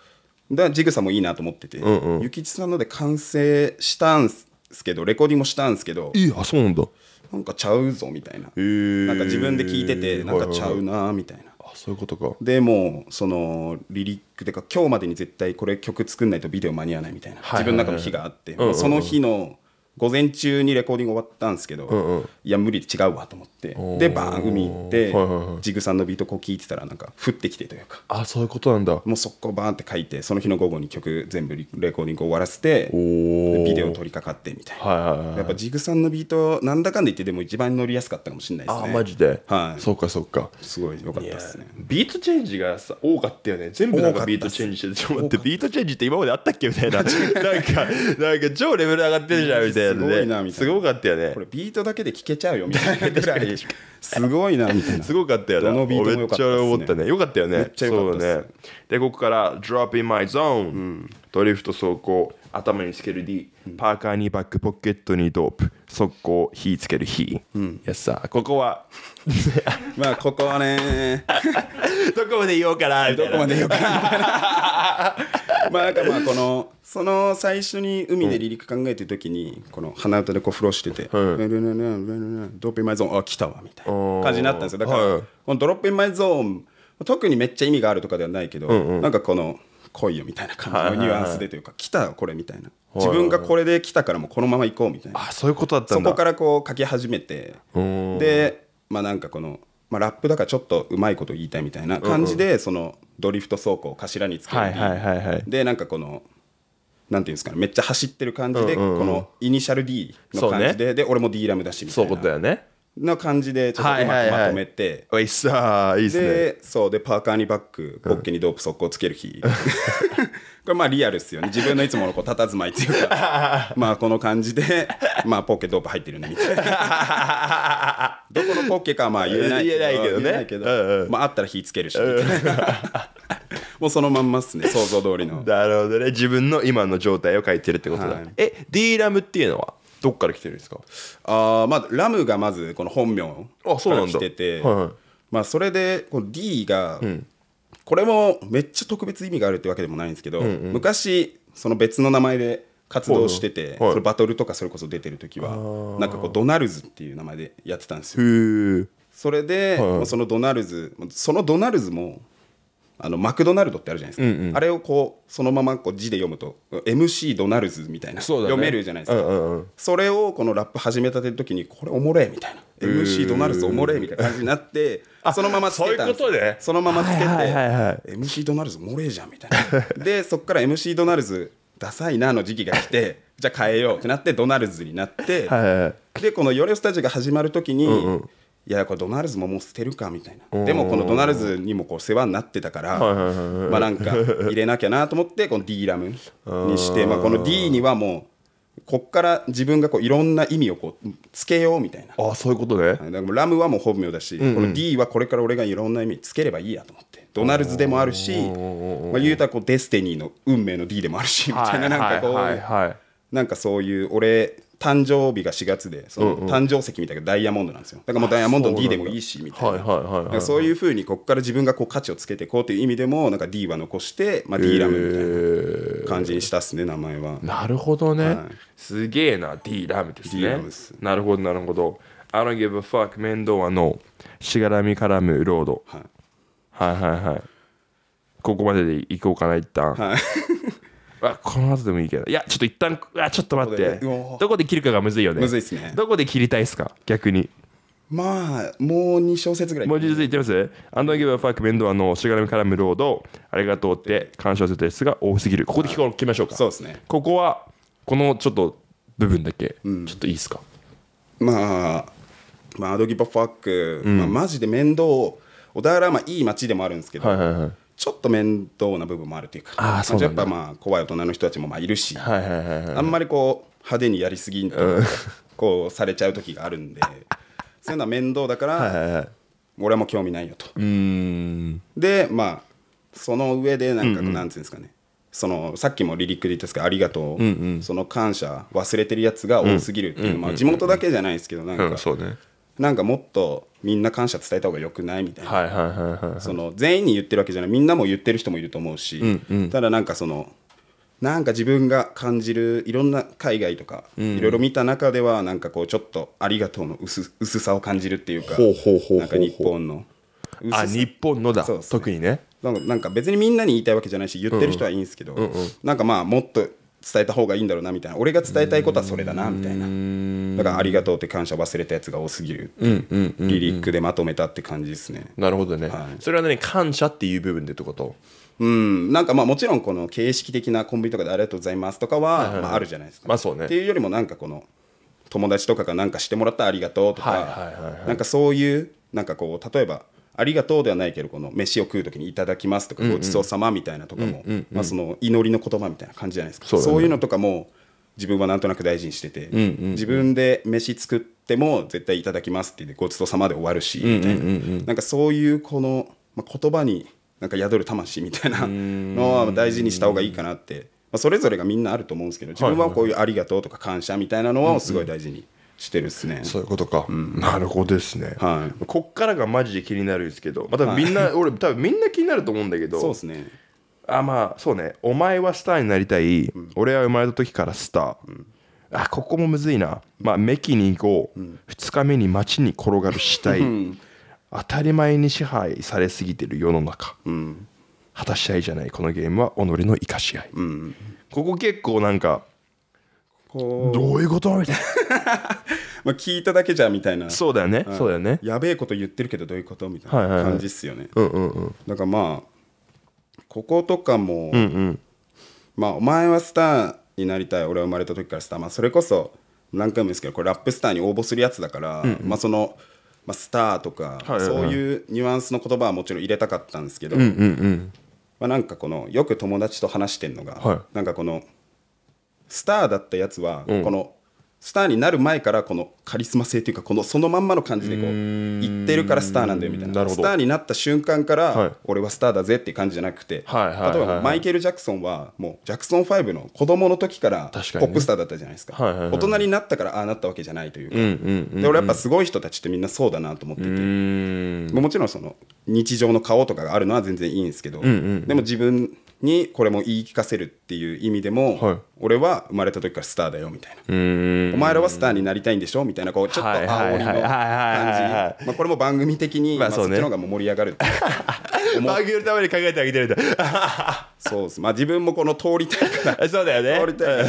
だからジグさんもいいなと思ってて、うんうん、さんので完成したんすけどレコーディングもしたんですけどいいあそうなんだなんかちゃうぞみたいななんか自分で聞いててなんかちゃうなみたいなそういうことかでもうそのリリックていうか今日までに絶対これ曲作んないとビデオ間に合わないみたいな、はいはいはい、自分の中の日があって、うんうんうん、その日の午前中にレコーディング終わったんですけど、うんうん、いや無理違うわと思ってでバーン海行って、はいはいはい、ジグさんのビートこう聴いてたらなんか降ってきてというかあそういうことなんだもうそこバーンって書いてその日の午後に曲全部レコーディング終わらせてビデオ取りかかってみたいな、はいはいはい、やっぱジグさんのビートなんだかんだ言ってでも一番乗りやすかったかもしれないですねあマジで、はい、そうかそうかすごいよかったですねビートチェンジがさ多かったよね全部なんかビートチェンジしてちょっと待ってビートチェンジって今まであったっけみたいななんかなんか超レベル上がってるじゃんみたいなやつですごかったよねこれビートだけで聞けちゃうよみたいなぐらい すごいなみたいなすごかったよねどのビートもよかった、ね、めっちゃ思ったねよかったよねめっちゃよかったねでここから「Drop in my zone、うん」ドリフト走行頭につける D、うん、パーカーにバックポケットにドープ速攻火つける火、うん、やさここは まあここはね どこまで言おうかなどこまで言おうかな まあなんかまあこのその最初に海で離陸考えてる時にこの鼻歌でこうフローしてて「ドーピンマイゾーンあ来たわ」みたいな感じになったんですよだからこの「ドロップインマイゾーン」特にめっちゃ意味があるとかではないけどなんかこの「来いよみたいな感じのニュアンスでというか、来たこれみたいな自分がこれで来たからもうこのまま行こうみたいなあそういうことだったんだそこからこう書き始めてでまあなんかこの、まあ、ラップだからちょっとうまいこと言いたいみたいな感じで、そのドリフト走行を頭につけて、でなんかこのなんていうんですかねめっちゃ走ってる感じで、このイニシャル D の感じで,、で俺も D ラムだしみたいなそういうことだよねな感じでちょっとうまくまとめて、はいはいはい、いいっすねでそうでパーカーにバッグポッケにドープ速攻つける日、これまあリアルっすよね自分のいつものこう佇まいっていうか まあこの感じでまあポッケドープ入ってるねみたいな どこのポッケかまあ言えないけどねけど、うんうん、まああったら火つけるしもうそのまんまっすね想像通りのなるほどね自分の今の状態を書いてるってことだ、はい、え D ラムっていうのはどっから来てるんですかあまあラムがまずこの本名から来ててそ,、はいまあ、それでこの D が、うん、これもめっちゃ特別意味があるってわけでもないんですけど、うんうん、昔その別の名前で活動してて、はいそれバトルとかそれこそ出てる時はなんかこうドナルズっていう名前でやってたんですよ。それで、はい、そのドナルズそのドナルズもあのマクドナルドってあるじゃないですか、うんうん、あれをこうそのままこう字で読むと MC ドナルズみたいな、ね、読めるじゃないですか、うんうん、それをこのラップ始めたての時にこれおもれみたいな MC ドナルズおもれみたいな感じになってそのままつけたんですそういうことでそのままつけて、はいはいはいはい、MC ドナルズおもれじゃんみたいな でそこから MC ドナルズダサいなの時期が来てじゃあ変えようってなってドナルズになってはい、でこの「ヨレスタジオ」が始まる時に、うんうんいやこれドナルズももう捨てるかみたいなでもこのドナルズにもこう世話になってたから、まあなんか入れなきゃなと思ってこの D ラムにしてまあこの D にはもうこっから自分がこういろんな意味をこうつけようみたいなあそういうことねラムはもう本名だし、この D はこれから俺がいろんな意味つければいいやと思ってドナルズでもあるしまあ言うたらこうデスティニーの運命の D でもあるしみたいななんかこうなんかそういう俺誕生日が4月でその誕生石みたいなダイヤモンドなんですよだからもうダイヤモンドの D でもいいしみたいなそういうふうにここから自分がこう価値をつけていこうという意味でもなんか D は残して、まあ、D ラムみたいな感じにしたっすね名前はなるほどね、はい、すげえな D ラムですね D ラムすなるほどなるほど I don't give a fuck 面倒はのしがらみか絡むロード、はい、はいはいはいここまででいこうかな一旦、はいあこの後でもいいけどいやちょっと一旦あちょっと待ってどこで切るかがむずいよねむずいっすねどこで切りたいっすか逆にまあもう2小節ぐらいもう2小節いってますアンドギブアファーク面倒あのしがらみ絡むロードありがとうって鑑賞するですが多すぎるここで聞こう決ましょうかそうですねここはこのちょっと部分だけ、うん、ちょっといいっすかまあまあアドギブアファーク、うん、まあ、マジで面倒小田原まあいい街でもあるんですけど、はいはいはいちょっと面倒な部分もあるというかあそうやっぱまあ怖い大人の人たちもまあいるし、はははいいいあんまりこう派手にやりすぎんこうされちゃう時があるんでそういうのは面倒だから、はい俺はもう興味ないよと。でまあその上でなんかなんていうんですかね、うんうんそのさっきもリリックで言ったんですけど「ありがとう」うんうん、その感謝忘れてるやつが多すぎるっていうのは、まあ、地元だけじゃないですけどなんか、うんうんうん、なんかもっとみんな感謝伝えた方がよくないみたいな全員に言ってるわけじゃないみんなも言ってる人もいると思うし、うんうん、ただなんかそのなんか自分が感じるいろんな海外とか、いろいろ見た中ではなんかこうちょっとありがとうの薄薄さを感じるっていうかなんか日本のあ日本のだ、ね、特にねなんか別にみんなに言いたいわけじゃないし言ってる人はいいんですけど、うんうん、なんかまあもっと伝えた方がいいんだろうなみたいな俺が伝えたいことはそれだなみたいなだから「ありがとう」って感謝忘れたやつが多すぎるリリックでまとめたって感じですねなるほどね、はい、それは何、ね、感謝っていう部分でってことうん、なんかまあもちろんこの形式的なコンビニとかで「ありがとうございます」とかは、まあ、あるじゃないですか、まあそうね、っていうよりもなんかこの友達とかがなんかしてもらったありがとうとか、はいはい、なんかそういうなんかこう例えばありがとうではないけどこの飯を食う時にいただきますとか、ごちそうさまみたいなとかも、まあ、その祈りの言葉みたいな感じじゃないですか、そういうのとかも自分はなんとなく大事にしてて、自分で飯作っても絶対いただきますって言ってごちそうさまで終わるしみたいな、なんかそういうこの、ま言葉になんか宿る魂みたいなのは大事にした方がいいかなって、まあ、それぞれがみんなあると思うんですけど自分はこういう「ありがとう」とか「感謝」みたいなのはすごい大事にしてるっすねそういうことか、うん、なるほどですね、はい、こっからがマジで気になるんですけどまた、みんな、はい、俺多分みんな気になると思うんだけどそうですねあまあそうねお前はスターになりたい、うん、俺は生まれた時からスター、うんあここもむずいな、まあ、メキに行こう、うん、2日目に街に転がる死体当たり前に支配されすぎてる世の中、うん、果たし合いじゃないこのゲームは己の生かし合い、ここ結構なんかこうどういうことみたいな まあ聞いただけじゃみたいなそうだよね、そうだよねやべえこと言ってるけどどういうことみたいな感じっすよね、うんうんん、だからまあこことかも、うんうん、まあお前はスターになりたい俺は生まれた時からスター、まあ、それこそ何回もですけどこれラップスターに応募するやつだから、うんうん、まあそのまあ、スターとか、そういうニュアンスの言葉はもちろん入れたかったんですけど、うまあ、なんかこのよく友達と話してるのが、はなんかこのスターだったやつは、このスターになる前からこのカリスマ性というかこのそのまんまの感じでこう言ってるからスターなんだよみたいなスターになった瞬間から俺はスターだぜっていう感じじゃなくて、はい、例えばマイケル・ジャクソンはもうジャクソン5の子供の時からポップスターだったじゃないですか、大人になったからああなったわけじゃないというか、で俺やっぱすごい人たちってみんなそうだなと思っててもちろんその日常の顔とかがあるのは全然いいんですけど、でも自分にこれも言い聞かせるっていう意味でも、はい、俺は生まれた時からスターだよみたいなお前らはスターになりたいんでしょみたいなこうちょっと煽りの感じこれも番組的に、まあ、そっちの方が盛り上がる 番組のために考えてあげてるんだ そうですまあ自分もこの通りたいから そうだよね通りたい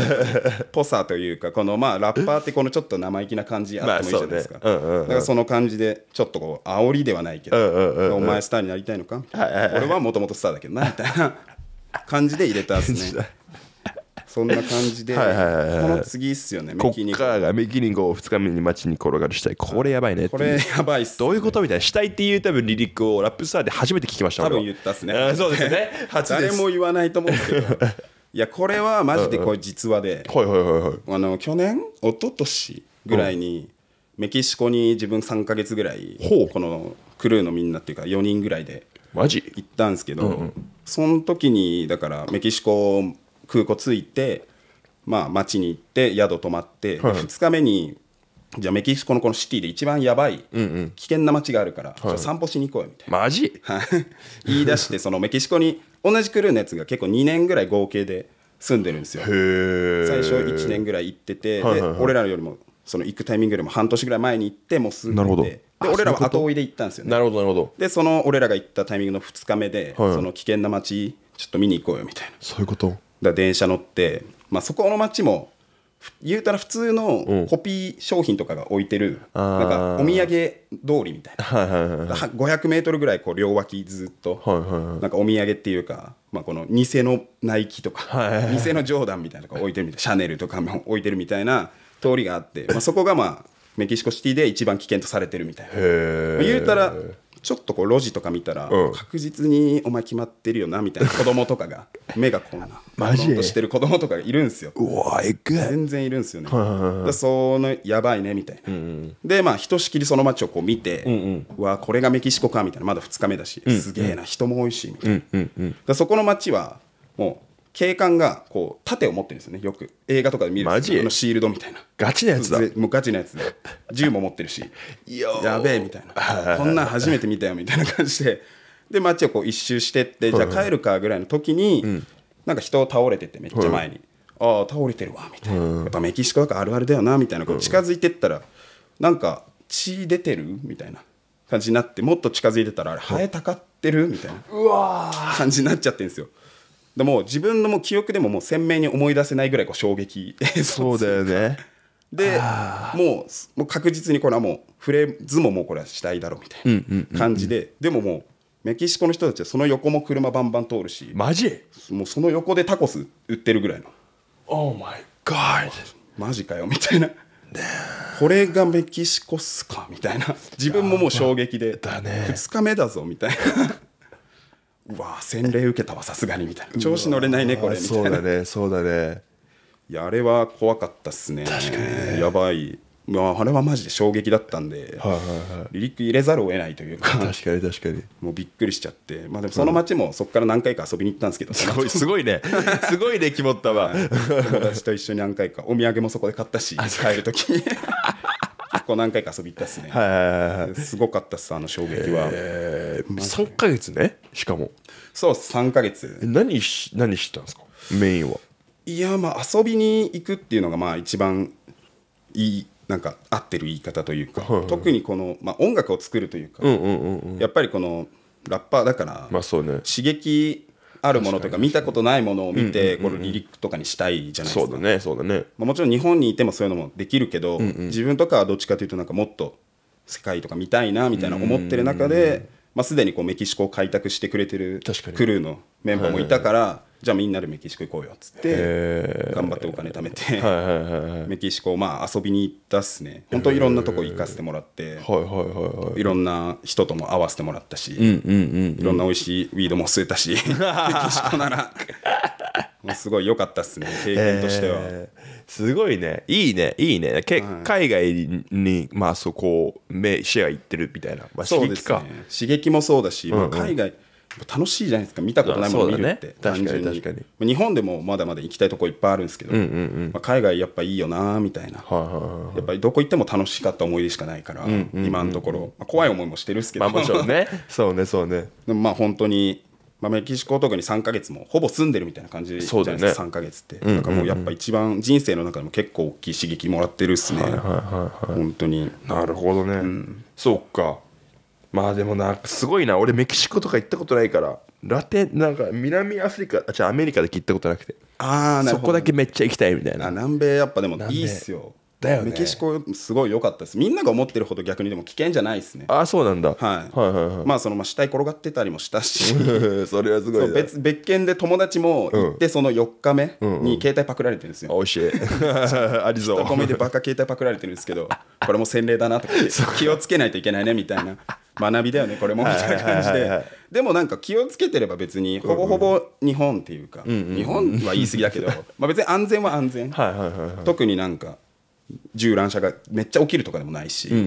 っぽさというかこのまあラッパーってこのちょっと生意気な感じあってもいいじゃないですか、まあねうんうんうん、だからその感じでちょっとこう煽りではないけど、うんうんうんうん、お前スターになりたいのか、はいはいはい、俺はもともとスターだけどなみたいな感じで入れたんですね。そんな感じで、この次っすよね、メキニコ。カーがメキニコを2日目に街に転がる死体、これやばいね。これやばいっす、どういうことみたいな、死体っていう多分離陸をラップスターで初めて聞きました。多分言ったっすね。そうですね。誰も言わないと思うんですけど。いや、これはマジでこれ実話で、はいはいはいはい。あの、去年、一昨年ぐらいに、メキシコに自分3か月ぐらい、このクルーのみんなっていうか4人ぐらいで行ったんですけど、その時にだからメキシコ空港着いて、まあ、町に行って宿泊まって、はい、2日目にじゃあメキシコのこのシティで一番やばい、危険な街があるから、散歩しに行こうよみたいなマジ言い出してそのメキシコに同じクルーのやつが結構2年ぐらい合計で住んでるんですよ最初1年ぐらい行ってて、はいはいはい、俺らよりもその行くタイミングよりも半年ぐらい前に行ってもうすぐでで俺らは後追いで行ったんですよねなるほどなるほどでその俺らが行ったタイミングの2日目で、はい、その危険な街ちょっと見に行こうよみたいなそういうことだ電車乗って、まあ、そこの街も言うたら普通のコピー商品とかが置いてる、うん、なんかお土産通りみたいな、はいはいはい、500メートルぐらいこう両脇ずっと、はいはいなんかお土産っていうか、まあ、この偽のナイキとか、はいはい偽のジョーダンみたいなのが置いてるみたいなシャネルとかも置いてるみたいな通りがあって、まあ、そこがまあメキシコシティで一番危険とされてるみたいな、まあ、言うたらちょっとこう路地とか見たら、確実にお前決まってるよなみたいな 子供とかが目がこんな マジとしてる子供とかがいるんですよ全然いるんですよねだそのやばいねみたいな、でまあひとしきりその街をこう見て、うわこれがメキシコかみたいなまだ2日目だし、すげえな人も多いしみたいな、だそこの街はもう警官がこう盾を持ってるんですよねよく映画とかで見るあのシールドみたいなガチなやつだもうガチなやつで 銃も持ってるしやべえみたいなこんなん初めて見たよみたいな感じでで街をこう一周してってじゃあ帰るかぐらいの時に、うん、なんか人倒れててめっちゃ前に、うん、ああ倒れてるわみたいな、うん、やっぱメキシコだからあるあるだよなみたいなこう近づいてったらなんか血出てるみたいな感じになってもっと近づいてたらあれ生えたかってるみたいな感じになっちゃってるんですよ。でも自分のも記憶でももう鮮明に思い出せないぐらいこう衝撃 そうだよねでもうもう確実にこれはもうフレーズももうこれは死体だろうみたいな感じで、でももうメキシコの人たちはその横も車バンバン通るしマジもうその横でタコス売ってるぐらいの Oh my god マジかよみたいなこれがメキシコっすかみたいな自分ももう衝撃で2日目だぞみたいなうわ洗礼受けたわさすがにみたいな調子乗れないねこれみたいなそうだねそうだねいやあれは怖かったっすね確かに、やばいまあ、あれはマジで衝撃だったんで、はいはいはい、リリック入れざるを得ないというか確かに確かにもうびっくりしちゃって、まあ、でもその町もそこから何回か遊びに行ったんですけど、う ん、すごいすごいねすごいね肝ったわ友達と一緒に何回かお土産もそこで買ったし帰る時に 結構何回か遊び行ったっすね。はい。すごかったっす、あの衝撃は。えー、3か月ね、しかも。そう、3か月。何し、何してたんですかメインは。いや、まあ、遊びに行くっていうのが、まあ、一番いい。なんか合ってる言い方というか、はいはい、特にこの、まあ、音楽を作るというか、うんうんうんうん、やっぱりこのラッパーだから、まあそうね、刺激あるものとか見たことないものを見てこのリリックとかにしたいじゃないですかそうだねそうだね、まあ、もちろん日本にいてもそういうのもできるけど、自分とかはどっちかというとなんかもっと世界とか見たいなみたいな思ってる中で、まあ、すでにこうメキシコを開拓してくれてるクルーのメンバーもいたから、じゃあみんなでメキシコ行こうよっつって頑張ってお金貯めて、メキシコまあ遊びに行ったっすね本当いろんなとこ行かせてもらって、いろんな人とも会わせてもらったし、いろんな美味しいウィードも吸えたし メキシコならもうすごい良かったっすね経験としては、すごいねいいねいいねけ、はい、海外にまあそこシェア行ってるみたいな、まあ、刺激か、ね、刺激もそうだし、まあ、海外、うんうん楽しいじゃないですか見たことないもの見るって、ね、単純に日本でもまだまだ行きたいとこいっぱいあるんですけど、うんうんうんまあ、海外やっぱいいよなみたいな、やっぱりどこ行っても楽しかった思い出しかないから、うんうんうん今のところ、まあ、怖い思いもしてるっすけど、まあ、ね そうねそうねでもまあ本当にまあ、メキシコ特に3か月もほぼ住んでるみたいな感じじゃないですか、ね、3か月ってだからもうやっぱ一番人生の中でも結構大きい刺激もらってるっすね、はいはいはいはい、本当になるほどね、うん、そうかまあでもなんかすごいな俺メキシコとか行ったことないからラテンなんか南アフリカあじゃアメリカでけ行ったことなくてああなるほど、ね、そこだけめっちゃ行きたいみたいなあ南米やっぱでもいいっすよね、メキシコすごい良かったですみんなが思ってるほど逆にでも危険じゃないですねあそうなんだ、はい、はいはいはいまあそのまあ死体転がってたりもしたし それはすごい別別件で友達も行ってその4日目に携帯パクられてるんですよ、うんうん、おいしい ありそうお米でバカ携帯パクられてるんですけど これも洗礼だなとか気をつけないといけないねみたいな学びだよねこれもみたいな感じででもなんか気をつけてれば別にほぼほぼ日本っていうか、うんうん、日本は言い過ぎだけどまあ別に安全は安全特になんか銃乱射がめっちゃ起きるとかでもないし、うんうんうんう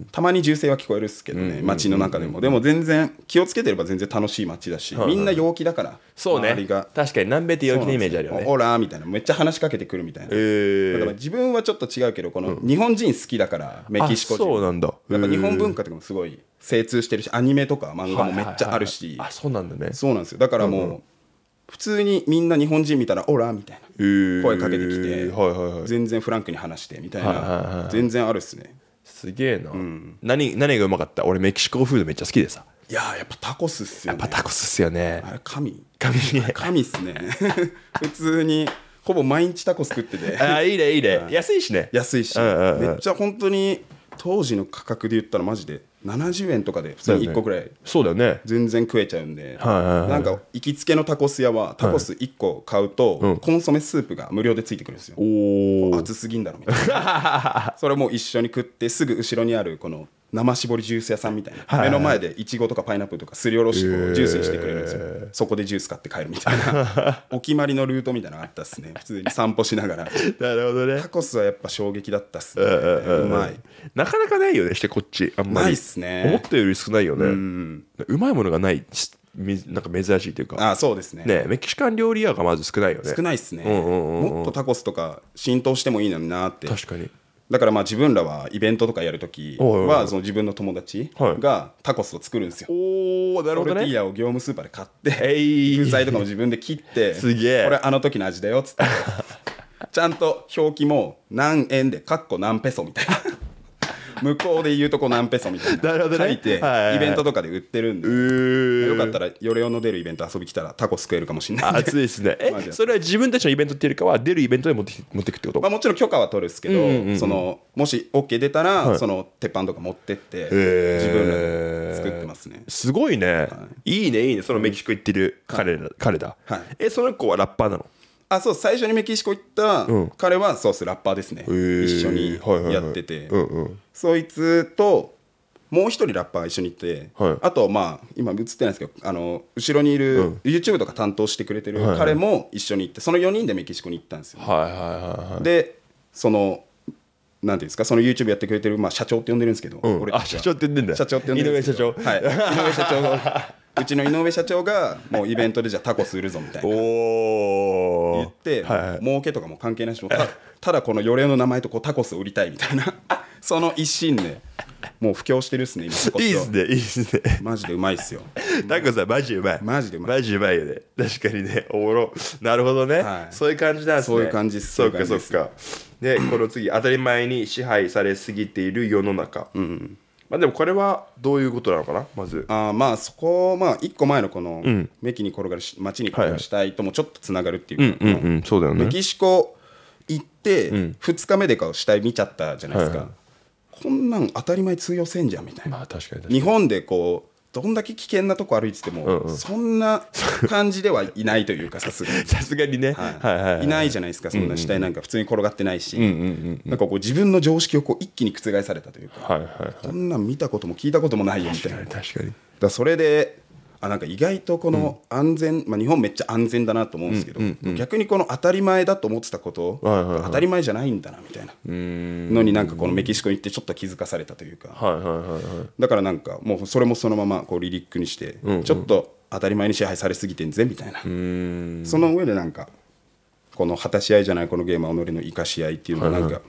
ん、たまに銃声は聞こえるっすけどね、うんうんうん街の中でもでも全然気をつけてれば全然楽しい街だし、うんうん、みんな陽気だからそうね確かに南米って陽気なイメージあるよねオラーみたいなめっちゃ話しかけてくるみたいな、えー、だから自分はちょっと違うけどこの日本人好きだからメキシコ人そうなんだやっぱ日本文化とかもすごい精通してるしアニメとか漫画もめっちゃあるし、はいはいはいはい、あそうなんだねそうなんですよだからもう、うんうん普通にみんな日本人見たら「オラ」みたいな声かけてきて、はいはいはい、全然フランクに話してみたいな、はいはいはい、全然あるっすねすげえな、うん、何何がうまかった俺メキシコフードめっちゃ好きでさいややっぱタコスっすよねやっぱタコスっすよねあれ神神神っすね 普通にほぼ毎日タコス食っててああいいねいいね、安いしね安いし、うんうんうん、めっちゃ本当に当時の価格で言ったらマジで70円とかで普通に1個くらいそうだよね全然食えちゃうんで、なんか行きつけのタコス屋はタコス1個買うと、コンソメスープが無料でついてくるんですよお熱すぎんだろみたいなそれも一緒に食ってすぐ後ろにあるこの生搾りジュース屋さんみたいな、はい、目の前でいちごとかパイナップルとかすりおろしてジュースにしてくれるんですよ、えー、そこでジュース買って帰るみたいな お決まりのルートみたいなのがあったっすね普通に散歩しながら なるほどねタコスはやっぱ衝撃だったっすね、うまいなかなかないよねしてこっちあんまりないっすね思ったより少ないよね、うん、うまいものがないなんか珍しいというかあそうですね、ね、メキシカン料理屋がまず少ないよね少ないっすね、もっとタコスとか浸透してもいいのになって確かにだからまあ自分らはイベントとかやるときはその自分の友達がタコスを作るんですよ。おおなるほどね。トルティーヤを業務スーパーで買って具材とかも自分で切って すげえこれあの時の味だよっつってちゃんと表記も何円でかっこ何ペソみたいな向こうで言うとこ何ペソみたいなな書いて、イベントとかで売ってるんで、よかったらヨレヨの出るイベント遊び来たらタコすくえるかもしれない熱いですね えそれは自分たちのイベントっていうよりかは出るイベントで持って持ってくってこと、まあ、もちろん許可は取るんですけど、そのもし OK 出たら、その鉄板とか持ってって自分で作ってますねすごいね、い、いねいいねそのメキシコ行ってる彼,、だ彼だ、えその子はラッパーなのあそう最初にメキシコ行った彼は、そうすラッパーですね、一緒にやってて、そいつともう一人ラッパー一緒に行って、はい、あとまあ今映ってないですけどあの後ろにいる、YouTube とか担当してくれてる彼も一緒に行ってその4人でメキシコに行ったんですよ、ね、はいはいはいはい、でそのなんていうんですかその YouTube やってくれてる、まあ、社長って呼んでるんですけど、うん、俺あ社長って呼んでんだ社長って呼んでる井上社長はい井上社長 うちの井上社長がもうイベントでじゃタコス売るぞみたいな言って、儲けとかも関係ないし ただこのよれの名前とこうタコス売りたいみたいな その一心でもう布教してるっすね今いいっすねいいっすねマジでうまいっすよタコさんマジうまいマジでうまいマジうまいよね確かにねおもろなるほどね、そういう感じだそういう感じっすそうかそうかでこの次当たり前に支配されすぎている世の中、うん、まあでもこれはどういうことなのかなまずあまあそこまあ一個前のこのメキに転がるし街に転がる死体」ともちょっとつながるっていうか、うんうんうんそうだよねメキシコ行ってん2日目でこう死体見ちゃったじゃないですか、はいはこんなん当たり前通用せんじゃんみたいな、まあ確かに確かに日本でこうどんだけ危険なとこ歩いてても、うんうん、そんな感じではいないというか さすがにさすがにね、はいはいはいはい、いないじゃないですかそんな死体なんか普通に転がってないし、うんうんうん、なんかこう自分の常識をこう一気に覆されたというか、はいはいはい、こんなん見たことも聞いたこともないよみたいな確かにだそれであなんか意外とこの安全、うん、まあ、日本めっちゃ安全だなと思うんですけど、うんうんうん、逆にこの当たり前だと思ってたこと、はいはいはい、当たり前じゃないんだなみたいなのになんかこのメキシコに行ってちょっと気づかされたというか、はいはいはい、だからなんかもうそれもそのままこうリリックにして、うんうん、ちょっと当たり前に支配されすぎてんぜみたいなその上でなんかこの果たし合いじゃないこのゲームは己の生かし合いっていうのはなんか、はいはい、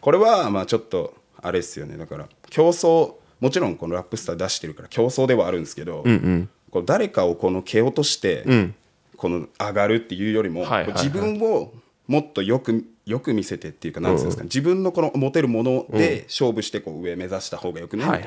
これはまあちょっとあれですよねだから競争もちろんこのラップスター出してるから競争ではあるんですけど、うんうんこう誰かをこの蹴落として、この上がるっていうよりも、自分をもっとよくよく見せてっていうか何んですか、自分のこの持てるもので勝負してこう上目指した方がよくねみたい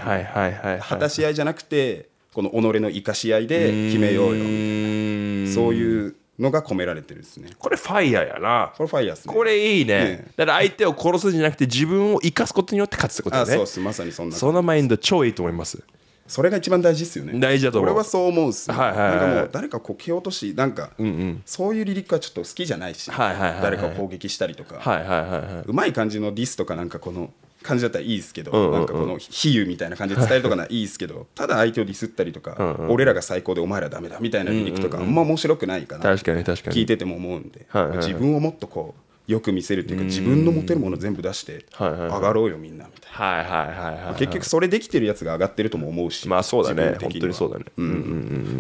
な果たし合いじゃなくてこの己の生かし合いで決めようよみたいなそういうのが込められてるですねこれファイヤーやなこれファイヤーすねこれいいね、ね、だから相手を殺すんじゃなくて自分を生かすことによって勝つってことだねそうですまさにそんなそのマインド超いいと思いますそれが一番大事ですよね大事だと俺はそう思うっす、はいはい、なんかもう誰かこけ落としなんか、うんうん、そういうリリックはちょっと好きじゃないし、はいはいはいはい、誰かを攻撃したりとか、はいはいはいはい、うまい感じのディスとかなんかこの感じだったらいいですけど、うんうんうん、なんかこの比喩みたいな感じで伝えるとかならいいですけど、ただ相手をディスったりとか、うんうん、俺らが最高でお前らダメだみたいなリリックとか、あんま面白くないかな、確かに確かに聞いてても思うんで、はいはいはい、自分をもっとこうよく見せるっていうか自分の持てるもの全部出して上がろうよみんなみたいな結局それできてるやつが上がってるとも思うしまあそうだね本当にそうだね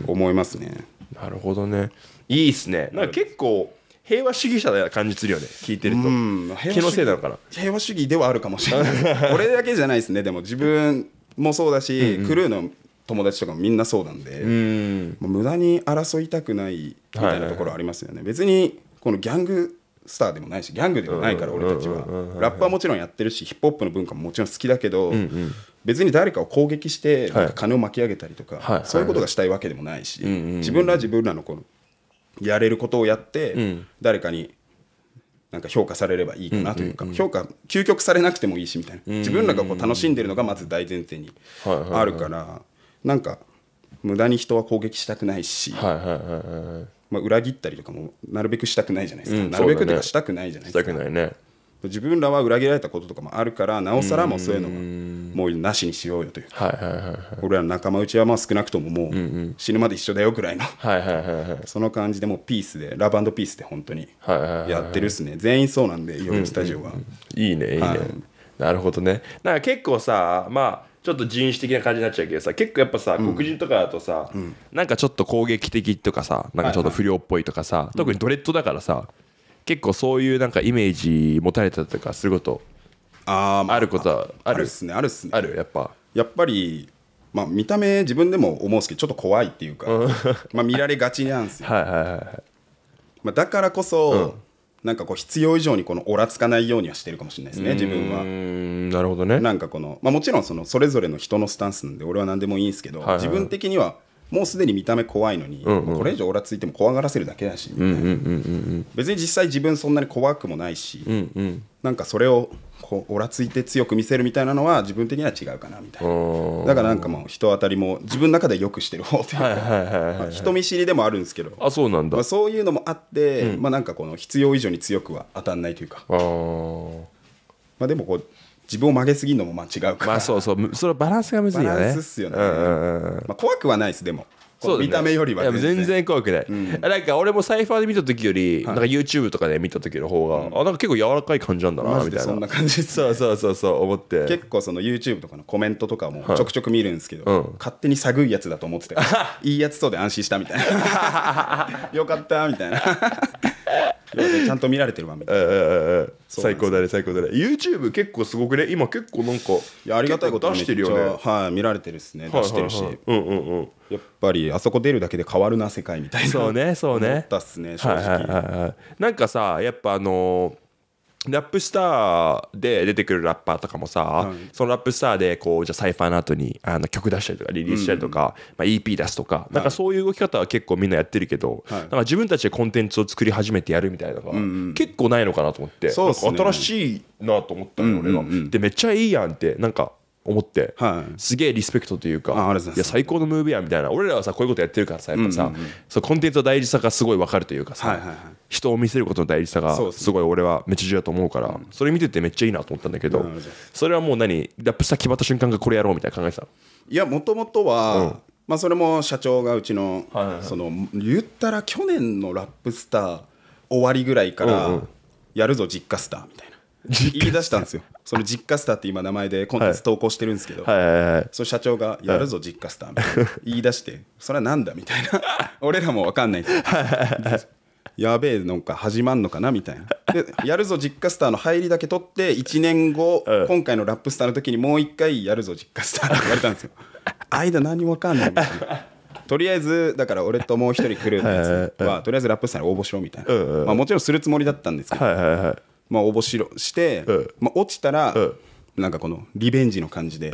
思いますねなるほどねいいっすねなんか結構平和主義者だ感じするよね聞いてると気のせいなのかな平和主義ではあるかもしれない俺 だけじゃないですねでも自分もそうだし、うんうん、クルーの友達とかもみんなそうなんで、うん、もう無駄に争いたくないみたいなところありますよね、別にこのギャングスターでもないしギャングでもないから俺たちはラップはもちろんやってるしヒップホップの文化ももちろん好きだけど、別に誰かを攻撃してなんか金を巻き上げたりとか、そういうことがしたいわけでもないし、自分ら自分らのこのやれることをやって、誰かになんか評価されればいいかなというか、評価究極されなくてもいいしみたいな、自分らがこう楽しんでるのがまず大前提にあるから、なんか無駄に人は攻撃したくないし。まあ、裏切ったりとかもなるべくしたくないじゃないですか、うん、なるべくとかしたくないじゃないですか、ね、自分らは裏切られたこととかもあるからなおさらもそういうのはもうなしにしようよというか、はいはいはい俺らの仲間内はまあ少なくとももう死ぬまで一緒だよぐらいの、はいはいはいはい、その感じでもうピースでラブピースで本当にやってるっすね、はいはいはい全員そうなんでいろスタジオは、うんうん、いいねいいね、はい、なるほどねなんか結構さまあちょっと人種的な感じになっちゃうけどさ結構やっぱさ、黒人とかだとさ、うん、なんかちょっと攻撃的とかさなんかちょっと不良っぽいとかさ、はいはい、特にドレッドだからさ、結構そういうなんかイメージ持たれたとかすることあ,、まあ、あることはあるっすねあるっすねあるやっぱやっぱりまあ、見た目自分でも思うんですけどちょっと怖いっていうかまあ見られがちなんですよ はいはいはい、まあ、だからこそ、うんなんかこう必要以上にこのおらつかないようにはしてるかもしれないですね自分はなるほどねなんかこの、まあ、もちろんそのそれぞれの人のスタンスなんで俺は何でもいいんですけど、はいはい、自分的にはもうすでに見た目怖いのに、うんうん、これ以上オラついても怖がらせるだけだし、うんうん、別に実際自分そんなに怖くもないし、うんうん、なんかそれをこうオラついて強く見せるみたいなのは自分的には違うかなみたいなだからなんかもう人当たりも自分の中でよくしてる方というか人見知りでもあるんですけどあそうなんだ、まあ、そういうのもあって、うん、まあなんかこの必要以上に強くは当たんないというかまあでもこう自分を曲げすぎるのもまあ違うからまあそうそうそれバランスが難しいよねバランスっすよね、まあ、怖くはないですでもそう、ね、見た目よりは全然全然怖くない、うん、なんか俺もサイファーで見た時より、はい、なんか YouTube とかで見た時の方が、うん、あなんか結構柔らかい感じなんだなみたいなそんな感じ、ね、そうそうそうそう思って結構その YouTube とかのコメントとかもちょくちょく見るんですけど、はいうん、勝手に探いやつだと思ってて いいやつそうで安心したみたいな よかったみたいなちゃんと見られてるわみたいな最高だね最高だね YouTube 結構すごくね今結構なんかいやありがたいこと出してるよねはい見られてるっすね出してるしやっぱりあそこ出るだけで変わるな世界みたいなそうねそうねだっすね正直なんかさやっぱあのラップスターで出てくるラッパーとかもさ、はい、そのラップスターでこうじゃサイファーの後にあの曲出したりとかリリースしたりとか、うん、まあ、EP 出すとか、はい、なんかそういう動き方は結構みんなやってるけど、はい、なんか自分たちでコンテンツを作り始めてやるみたいなのが、結構ないのかなと思って、うんうん、新しいなと思ったの、ね、俺は、うんうんでめっちゃいいやんってなんか思って、はい、すげえリスペクトというかいや最高のムービーやみたいな俺らはさこういうことやってるからさやっぱさ、うんうんそコンテンツの大事さがすごい分かるというかさ、はいはいはい、人を見せることの大事さがすごい俺はめっちゃ重要だと思うから、ね、それ見ててめっちゃいいなと思ったんだけど、それはもう何ラップした決まった瞬間がこれやろうみたいな考えてたいやもともとは、うん、まあ、それも社長がうちのその言ったら去年のラップスター終わりぐらいから、やるぞ実家スターみたいな言い出したんですよその実家スターって今名前でコンテンツ投稿してるんですけど、はいはいはいはい、その社長が「やるぞ実家スター」みたいな言い出して「それはなんだ?」みたいな 俺らも分かんないやべえのか始まんのかなみたいなでやるぞ実家スターの入りだけ取って1年後、うん、今回のラップスターの時にもう一回やるぞ実家スターって言われたんですよ間何も分かんないみたいなとりあえずだから俺ともう一人来るやつはとりあえずラップスターに応募しろみたいな、うんうん、まあ、もちろんするつもりだったんですけど、はいはいはいまあ、応募しろして、まあ、落ちたら、なんかこのリベンジの感じで、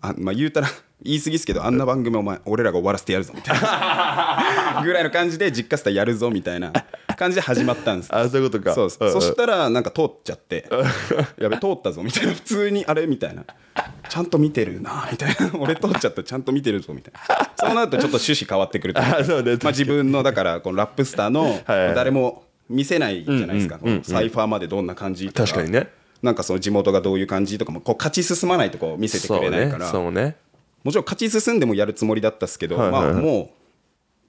あまあ、言うたら言い過ぎですけどあんな番組お前俺らが終わらせてやるぞみたいな ぐらいの感じで実家スターやるぞみたいな感じで始まったんです あそういうことかそう、うんうそしたらなんか通っちゃってやべ通ったぞみたいな普通にあれみたいなちゃんと見てるなみたいな俺通っちゃったちゃんと見てるぞみたいなそうなるとちょっと趣旨変わってくると あそう、ね、まあ、自分のだからこのラップスターの誰も見せないじゃないですか、サイファーまでどんな感じとか確かにねなんかその地元がどういう感じとかもこう勝ち進まないとこう見せてくれないからそうね、ね、もちろん勝ち進んでもやるつもりだったっすけど、はいはいはい、まあ、もう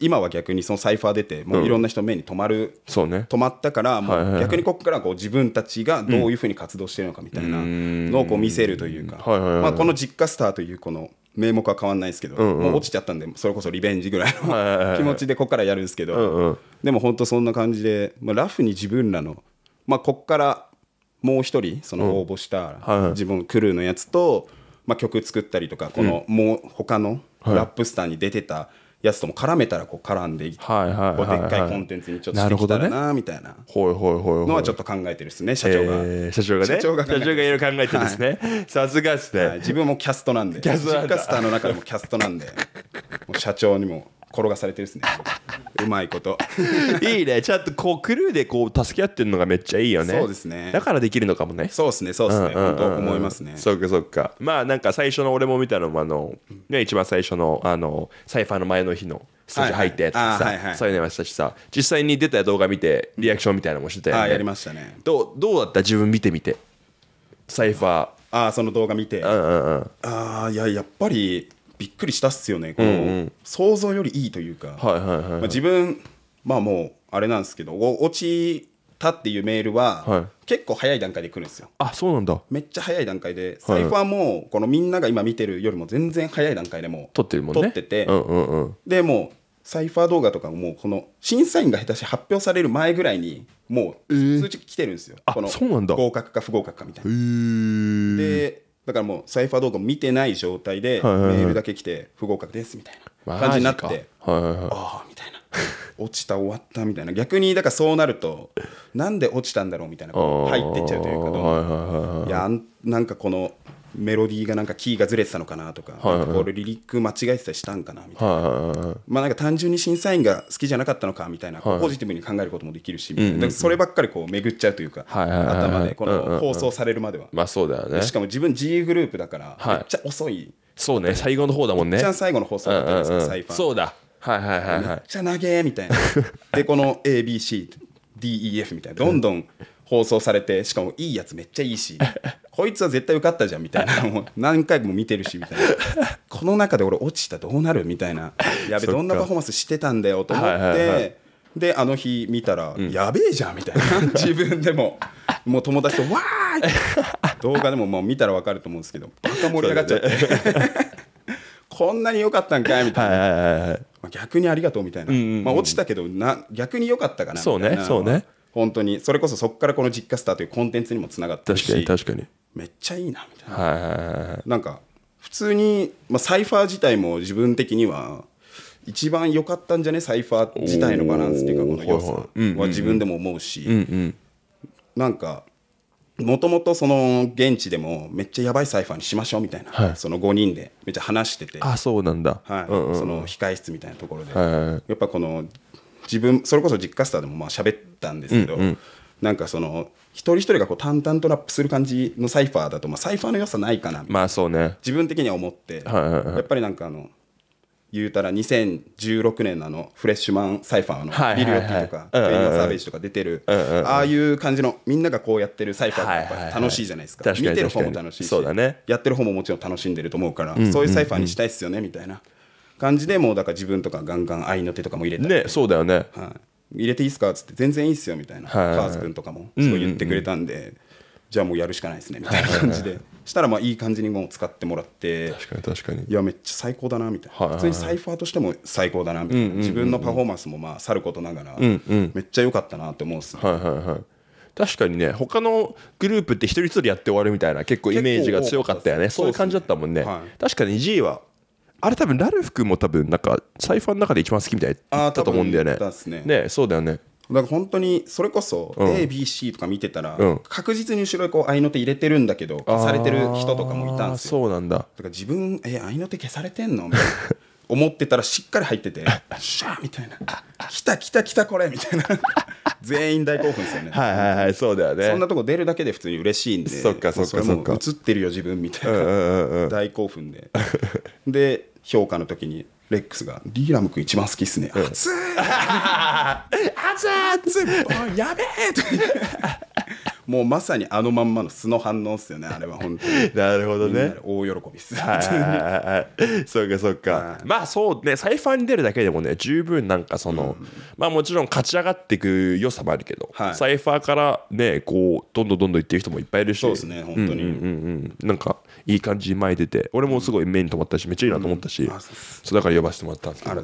今は逆にそのサイファー出てもういろんな人目に止まる、うんね、止まったからもう逆にここからこう自分たちがどういうふうに活動してるのかみたいなのをこう見せるというか、まあ、この「実家スター」というこの「名目は変わんないですけど、うんうん、もう落ちちゃったんでそれこそリベンジぐらいの気持ちでここからやるんですけど、うんうん、でも本当そんな感じで、まあ、ラフに自分らの、まあ、こっからもう一人その応募した自分クルーのやつと、まあ、曲作ったりとかこのもう他のラップスターに出てた、はいやつとも絡めたらこう絡んでいって、はいはいは、はい、でっかいコンテンツにちょっとしてきたらなみたいなのはちょっと考えてるですね社長が、えー、社長がね社長が社長がいろいろ考えてるんですね、はい、さすがですね、はい、自分もキャストなんでキャストキャスターの中でもキャストなんで もう社長にも転がされてるですね うまいこといいねちゃんとこうクルーでこう助け合ってるのがめっちゃいいよねそうですねだからできるのかもねそうですねそうですね、うんうんうん、本当思いますねそっかそっかまあなんか最初の俺も見たのもあの、ね、一番最初のあのサイファーの前の日のスタジオ入ったやつさ、はいはい、そういうのやしたしさ実際に出た動画見てリアクションみたいなのもしてたよね、あやりましたねどうどうだった自分見てみてサイファーああその動画見て、うんうんうん、ああいややっぱりびっくりしたっすよねこの想像よりいいというか自分まあもうあれなんですけど落ちたっていうメールは、結構早い段階で来るんですよあそうなんだめっちゃ早い段階で財布はもうこのみんなが今見てるよりも全然早い段階でも撮ってるもんね撮ってて、でもうサイファー動画とかもこの審査員が下手し発表される前ぐらいにもう通知来てるんですよ、えー、この合格か不合格かみたいな。でだからもうサイファー動画見てない状態でメールだけ来て不合格ですみたいな感じになって、ああみたいな落ちた終わったみたいな逆にだからそうなるとなんで落ちたんだろうみたいな入っていっちゃうというかいやなんかこのメロディーがなんかキーがずれてたのかなとか,、はいはい、リリック間違えてたりしたんかなみたいな、はいはいはい、まあなんか単純に審査員が好きじゃなかったのかみたいな、はい、ポジティブに考えることもできるし、そればっかりこう巡っちゃうというか、はいはいはいはい、頭でこの放送されるまでは、まあそうだよねしかも自分 G グループだから、めっちゃ遅いそうね最後の方だもんねめっちゃ最後の放送だったんですか、うんうん、サイファーそうだはいはいはい、はい、めっちゃ長えみたいな でこの ABCDEF みたいなどんどん放送されてしかもいいやつめっちゃいいしこいつは絶対受かったじゃんみたいな もう何回も見てるしみたいなこの中で俺落ちたどうなるみたいな やべどんなパフォーマンスしてたんだよと思って、であの日見たら、うん、やべえじゃんみたいな 自分でももう友達とわーって動画でももう見たら分かると思うんですけどバカ盛り上がっちゃって、こんなに良かったんかいみたいな、逆にありがとうみたいな、うんうんまあ、落ちたけどな逆に良かったかなそうねそうね本当にそれこそそこからこの実家スターというコンテンツにもつながってるし確かに確かにめっちゃいいなみたいな、はい、なんか普通に、まあ、サイファー自体も自分的には一番良かったんじゃねサイファー自体のバランスっていうかこの良さは自分でも思うし、うんうん、なんかもともとその現地でもめっちゃやばいサイファーにしましょうみたいな、はい、その5人でめっちゃ話しててあそうなんだ、はい、うんうん、その控室みたいなところで、はいはいはい、やっぱこの自分それこそ実家スターでもまあ喋ったんですけど、うんうん、なんかその一人一人がこう淡々とラップする感じのサイファーだと、まあ、サイファーの良さないかなまあそうね自分的には思って、はいはいはい、やっぱりなんかあの言うたら2016年のあのフレッシュマンサイファーの、ビリオティとか、うんイマーサーベージとか出てる、うんうんうん、ああいう感じのみんながこうやってるサイファーがやっぱ楽しいじゃないですかはいはいはい、見てる方も楽しいし、ね、やってる方ももちろん楽しんでると思うから、うんうんうん、そういうサイファーにしたいっすよねみたいな。感じでもうだから自分とかガンガン愛の手とかも入れてねそうだよね、はい、入れていいっすかっつって全然いいっすよみたいな、はいはい、カーズ君とかもそう言ってくれたんで、うんうんうん、じゃあもうやるしかないですねみたいな感じで、はいはいはいしたらまあいい感じにもう使ってもらって確かに確かにいやめっちゃ最高だなみたいな、はいはい、普通にサイファーとしても最高だなみたいな、うんうんうんうん、自分のパフォーマンスもまあさることながら、うんうん、めっちゃ良かったなって思うっすね、はいはいはい確かにね他のグループって一人一人やって終わるみたいな結構イメージが強かったよね、ね、そういう感じだったもんね、はい、確かに G はあれ多分ラルフ君も多分なんかサイファーの中で一番好きみたいだったと思うんだよね。ねねそうだよね。だから本当にそれこそ ABC とか見てたら、確実に後ろにこう合いの手入れてるんだけど消されてる人とかもいたんですよそうなんだだから自分え合いの手消されてんのみたいな 思ってたらしっかり入ってて「シャー!」みたいな「来た来た来たこれ!」みたいな 全員大興奮ですよねはいはいはいそうだよねそんなとこ出るだけで普通に嬉しいんでそっかそっかそっか映ってるよ自分みたいな大興奮で で評価の時にレックスが「リーラム君一番好きっすね」うん「熱い熱いやべえ! 」ともうまさにあのまんまの素の反応っすよねあれは本当になるほどね大喜びっす そうかそうか、はまあそうねサイファーに出るだけでもね十分なんかその、うん、まあもちろん勝ち上がっていく良さもあるけど、はい、サイファーからねこうどんどんどんどんいってる人もいっぱいいるしそうですね本当に、うんうんうん、なんかいい感じに前出て俺もすごい目に留まったしめっちゃいいなと思ったし、うん、そうだから呼ばせてもらったんですけどい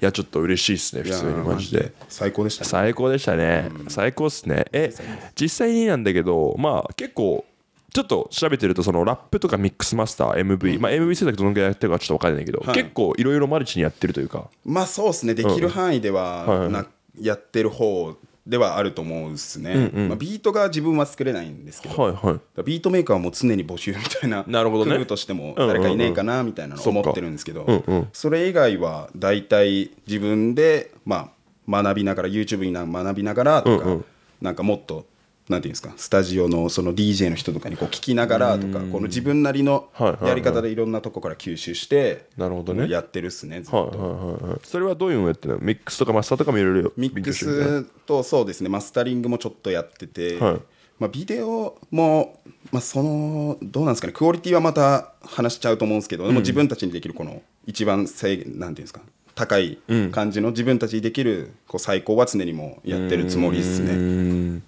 やちょっと嬉しいですね普通にマジで最高でした、ね、最高でしたね、うん、最高っすねえ実際になんだけどまあ結構ちょっと調べてるとそのラップとかミックスマスター MV、うん、まあ MV 制作どのぐらいやってるかちょっと分かんないけど、はい、結構いろいろマルチにやってるというかまあそうですねできる範囲ではな、やってる方ではあると思うですね、うんうん、まあ、ビートが自分は作れないんですけど、はいはい、ビートメーカーも常に募集みたいななるほど、ね、としても誰かいねえかなみたいなのを思ってるんですけど、うんうん、それ以外は大体自分で、まあ、学びながら YouTube に学びながらとか、うんうん、なんかもっとなんていうんですかスタジオのその DJ の人とかにこう聞きながらとかこの自分なりのやり方でいろんなとこから吸収してなるほどねやってるっすねずっと、はいはいはい、それはどういうのやってるのミックスとかマスターとかもいろいろミックスとそうですねマスタリングもちょっとやってて、はい、まあ、ビデオも、まあ、そのどうなんですかねクオリティはまた話しちゃうと思うんですけど、うん、でも自分たちにできるこの一番制限なんていうんですか高い感じの自分たちにできるこう最高は常にもやってるつもりですね。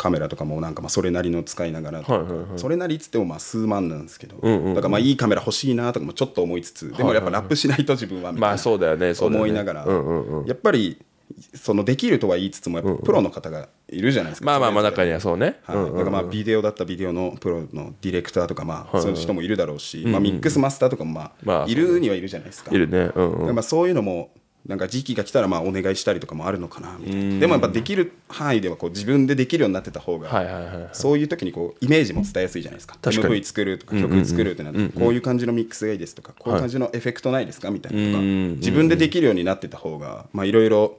カメラとかもなんかまあそれなりの使いながら、それなりっつってもまあ数万なんですけど、だからまあいいカメラ欲しいなとかもちょっと思いつつ、でもやっぱラップしないと自分はみたいな思いながら、やっぱりそのできるとは言いつつもプロの方がいるじゃないですか、まあまあまあ中にはそうね、はいだからまあビデオだったビデオのプロのディレクターとかまあそういう人もいるだろうし、まあ、ミックスマスターとかもまあいるにはいるじゃないですか、いるね、まあ、そういうのもなんか時期が来たらまあお願いしたりとかもあるのかなみたいなでもやっぱできる範囲ではこう自分でできるようになってた方が、そういう時にこうイメージも伝えやすいじゃないですかか MV 作るとか曲作るってなって、うこういう感じのミックスがいいですとか、こういう感じのエフェクトないですかみたいなとか自分でできるようになってた方がいろいろ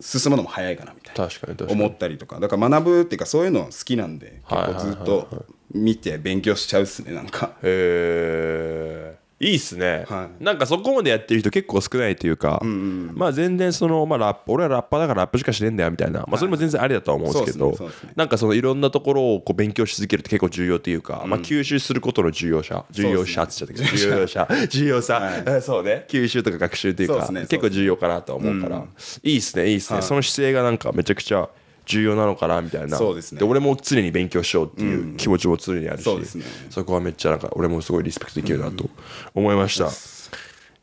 進むのも早いかなみたいな思ったりとかだから学ぶっていうかそういうの好きなんで結構ずっと見て勉強しちゃうっすねなんかへえいいっすね、はい、なんかそこまでやってる人結構少ないというか、うんうんまあ全然その、まあ、ラップ俺はラッパーだからラップしかしねえんだよみたいな、まあ、それも全然ありだとは思うんですけど、はいねね、なんかそのいろんなところをこう勉強し続けるって結構重要というか、うん、まあ、吸収することの重要者重要者って言っちゃったけど、重要者重要さ、はい、そうね吸収とか学習というか、ね、結構重要かなと思うから、うん、いいっすねいいっすね、その姿勢がなんかめちゃくちゃ重要なのかなみたいなそうですねで俺も常に勉強しようっていう気持ちも常にあるし、そうですね、そこはめっちゃなんか俺もすごいリスペクトできるなと思いました、す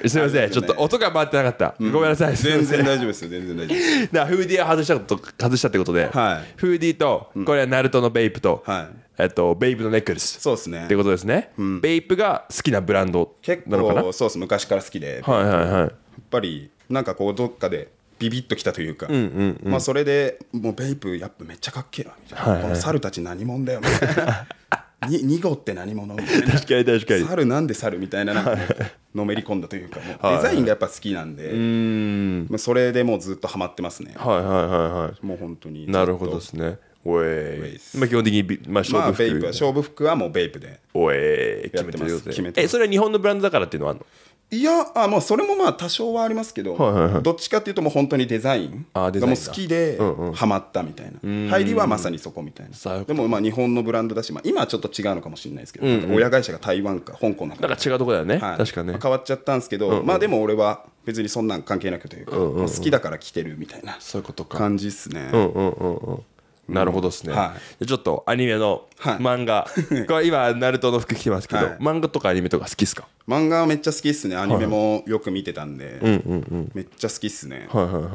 みません、ね、ちょっと音が回ってなかった。うん、ごめんなさい。全然大丈夫ですよ、全然大丈夫で フーディーを外したこと、外したってことで、はい、フーディーと、これはナルトのベイプと、はい、えっと、ベイプのネックレス。そうですね。ってことですね、うん。ベイプが好きなブランドなのかな。結構、そうです、昔から好きで。はいはいはい。やっぱり、なんかこう、どっかでビビッときたというか、まあ、それでもうベイプやっぱめっちゃかっけえわみたいな、はいはい、この猿たち何者だよみたいな。2 号って何者みたいな確かに確かに猿なんで猿みたいななのめり込んだというかもうデザインがやっぱ好きなんで、はい、それでもうずっとはまってますねはいはいはいはいもう本当になるほどですねおえまあ、基本的に、まあ、勝負服、まあ、ベイプは勝負服はもうベイプでおえ決めてます決めてえそれは日本のブランドだからっていうのはあるのいやあもうそれもまあ多少はありますけど、はいはいはい、どっちかっていうともう本当にデザインがもう好きでハマったみたいな、うんうん、入りはまさにそこみたいなでもまあ日本のブランドだし、まあ、今はちょっと違うのかもしれないですけど、うんうん、親会社が台湾か香港なんかだか違うとこだよね、はい、確かね、まあ、変わっちゃったんですけど、うんうん、まあでも俺は別にそんなん関係なくというか、うんうんうん、好きだから来てるみたいなそういうことか感じっすね、うんうんうんうんなるほどですね、はい、ちょっとアニメの漫画、は い、今ナルトの服着てますけど、はい、漫画とかアニメとか好きっすか漫画はめっちゃ好きっすねアニメもよく見てたんで、はいめっちゃ好きっすね、はいはいはい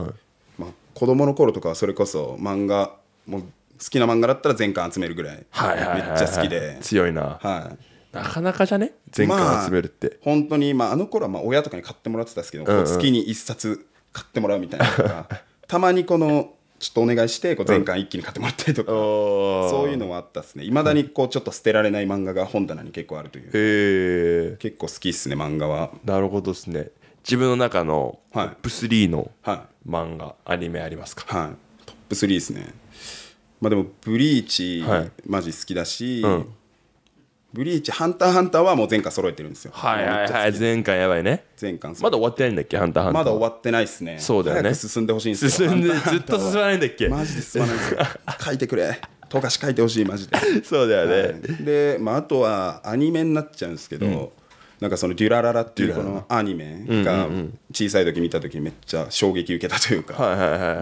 まあ、子供の頃とかそれこそ漫画も好きな漫画だったら全巻集めるぐらい,、はいはいはいはい、めっちゃ好きで強いな、はい、なかなかじゃね全巻集めるって、まあ、本当にまああの頃はまあ親とかに買ってもらってたんですけど、うんうん、月に1冊買ってもらうみたいな たまにこのちょっとお願いしてこう全巻一気に買ってもらったりとか、うん、そういうのはあったですねいまだにこうちょっと捨てられない漫画が本棚に結構あるという、えん、結構好きっすね漫画はなるほどですね自分の中のトップ3の漫画、はい、アニメありますか、はい、トップ3ですねまあでも「ブリーチ」はい、マジ好きだし、うんブリーチ、ハンターハンターはもう前回揃えてるんですよ。はいはいはい、全巻やばいね。前回まだ終わってないんだっけ、ハンターハンター。まだ終わってないっすね。そうだよね。進んでほしいんですよ。進んで、ずっと進まないんだっけ。マジで進まないんす書いてくれ。富樫書いてほしい、マジで。そうだよね。はい、で、まあ、あとはアニメになっちゃうんですけど、うんなんかその「デュラララ」っていうこのアニメが小さい時見た時めっちゃ衝撃受けたというか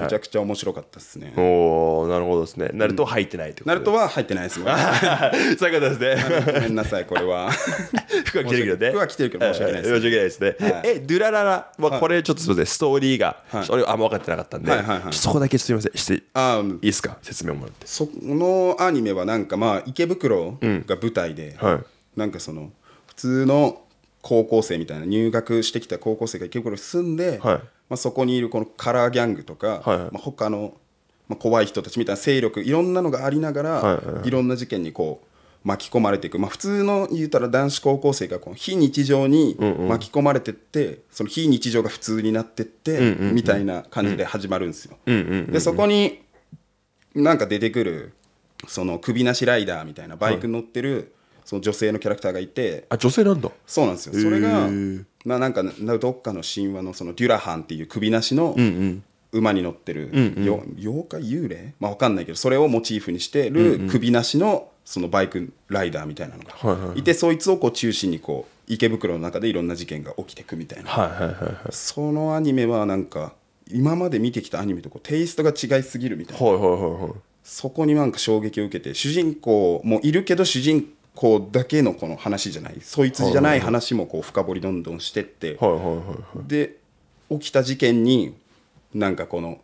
めちゃくちゃ面白かったですねおおなるほどですねナルトは入ってないってことナルトは入ってないですもん そういうことですねごめんなさいこれは 服は着てるけどね服は着てるけど申し訳ないです申し訳ないですねえ「デュラララ」はこれちょっとすみませんストーリーが俺あんま分かってなかったんでそこだけすみませんしていいですか説明をもらってそのアニメはなんかまあ池袋が舞台でなんかその普通の高校生みたいな入学してきた高校生が池袋に住んで、はい、まあ、そこにいるこのカラーギャングとか、はいはい、まあ、他の、まあ、怖い人たちみたいな勢力いろんなのがありながら、はいはいはい、いろんな事件にこう巻き込まれていく、まあ、普通の言うたら男子高校生がこの非日常に巻き込まれてって、うんうん、その非日常が普通になってって、うんうんうん、みたいな感じで始まるんですよ。うんうんうんうん、でそこになんか出てくるその首なしライダーみたいなバイク乗ってる、その女性のキャラクターがいてあ女性なんだそうなんですよそれが、まあ、なんかどっかの神話のそのデュラハンっていう首なしの馬に乗ってる、うんうん、妖怪幽霊、まあ、わかんないけどそれをモチーフにしてる首なしのそのバイクライダーみたいなのがいて、そいつをこう中心にこう池袋の中でいろんな事件が起きてくみたいな、はいはいはいはい、そのアニメはなんか今まで見てきたアニメとこうテイストが違いすぎるみたいな、はいはいはいはい、そこになんか衝撃を受けて主人公もいるけど主人公こうだけのこの話じゃないそいつじゃない話もこう深掘りどんどんしてって、で起きた事件になんかこの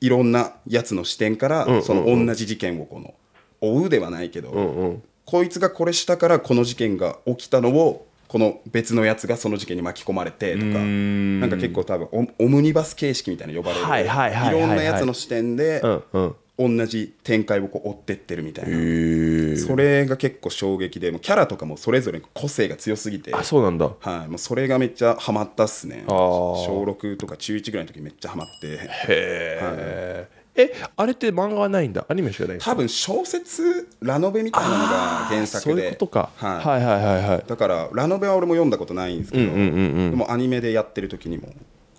いろんなやつの視点からその同じ事件をこの追うではないけど、こいつがこれしたからこの事件が起きたのをこの別のやつがその事件に巻き込まれてとかなんか結構多分オムニバス形式みたいな呼ばれる、はいろんなやつの視点で同じ展開をこう追ってってるみたいなそれが結構衝撃でもキャラとかもそれぞれ個性が強すぎてあそうなんだ、はい、もうそれがめっちゃハマったっすね小6とか中1ぐらいの時めっちゃハマってへえ、はいあれって漫画はないんだアニメしかない多分小説ラノベみたいなのが原作ではい、はいはいはいはいだからラノベは俺も読んだことないんですけど、うんうんうんうん、でもアニメでやってる時にも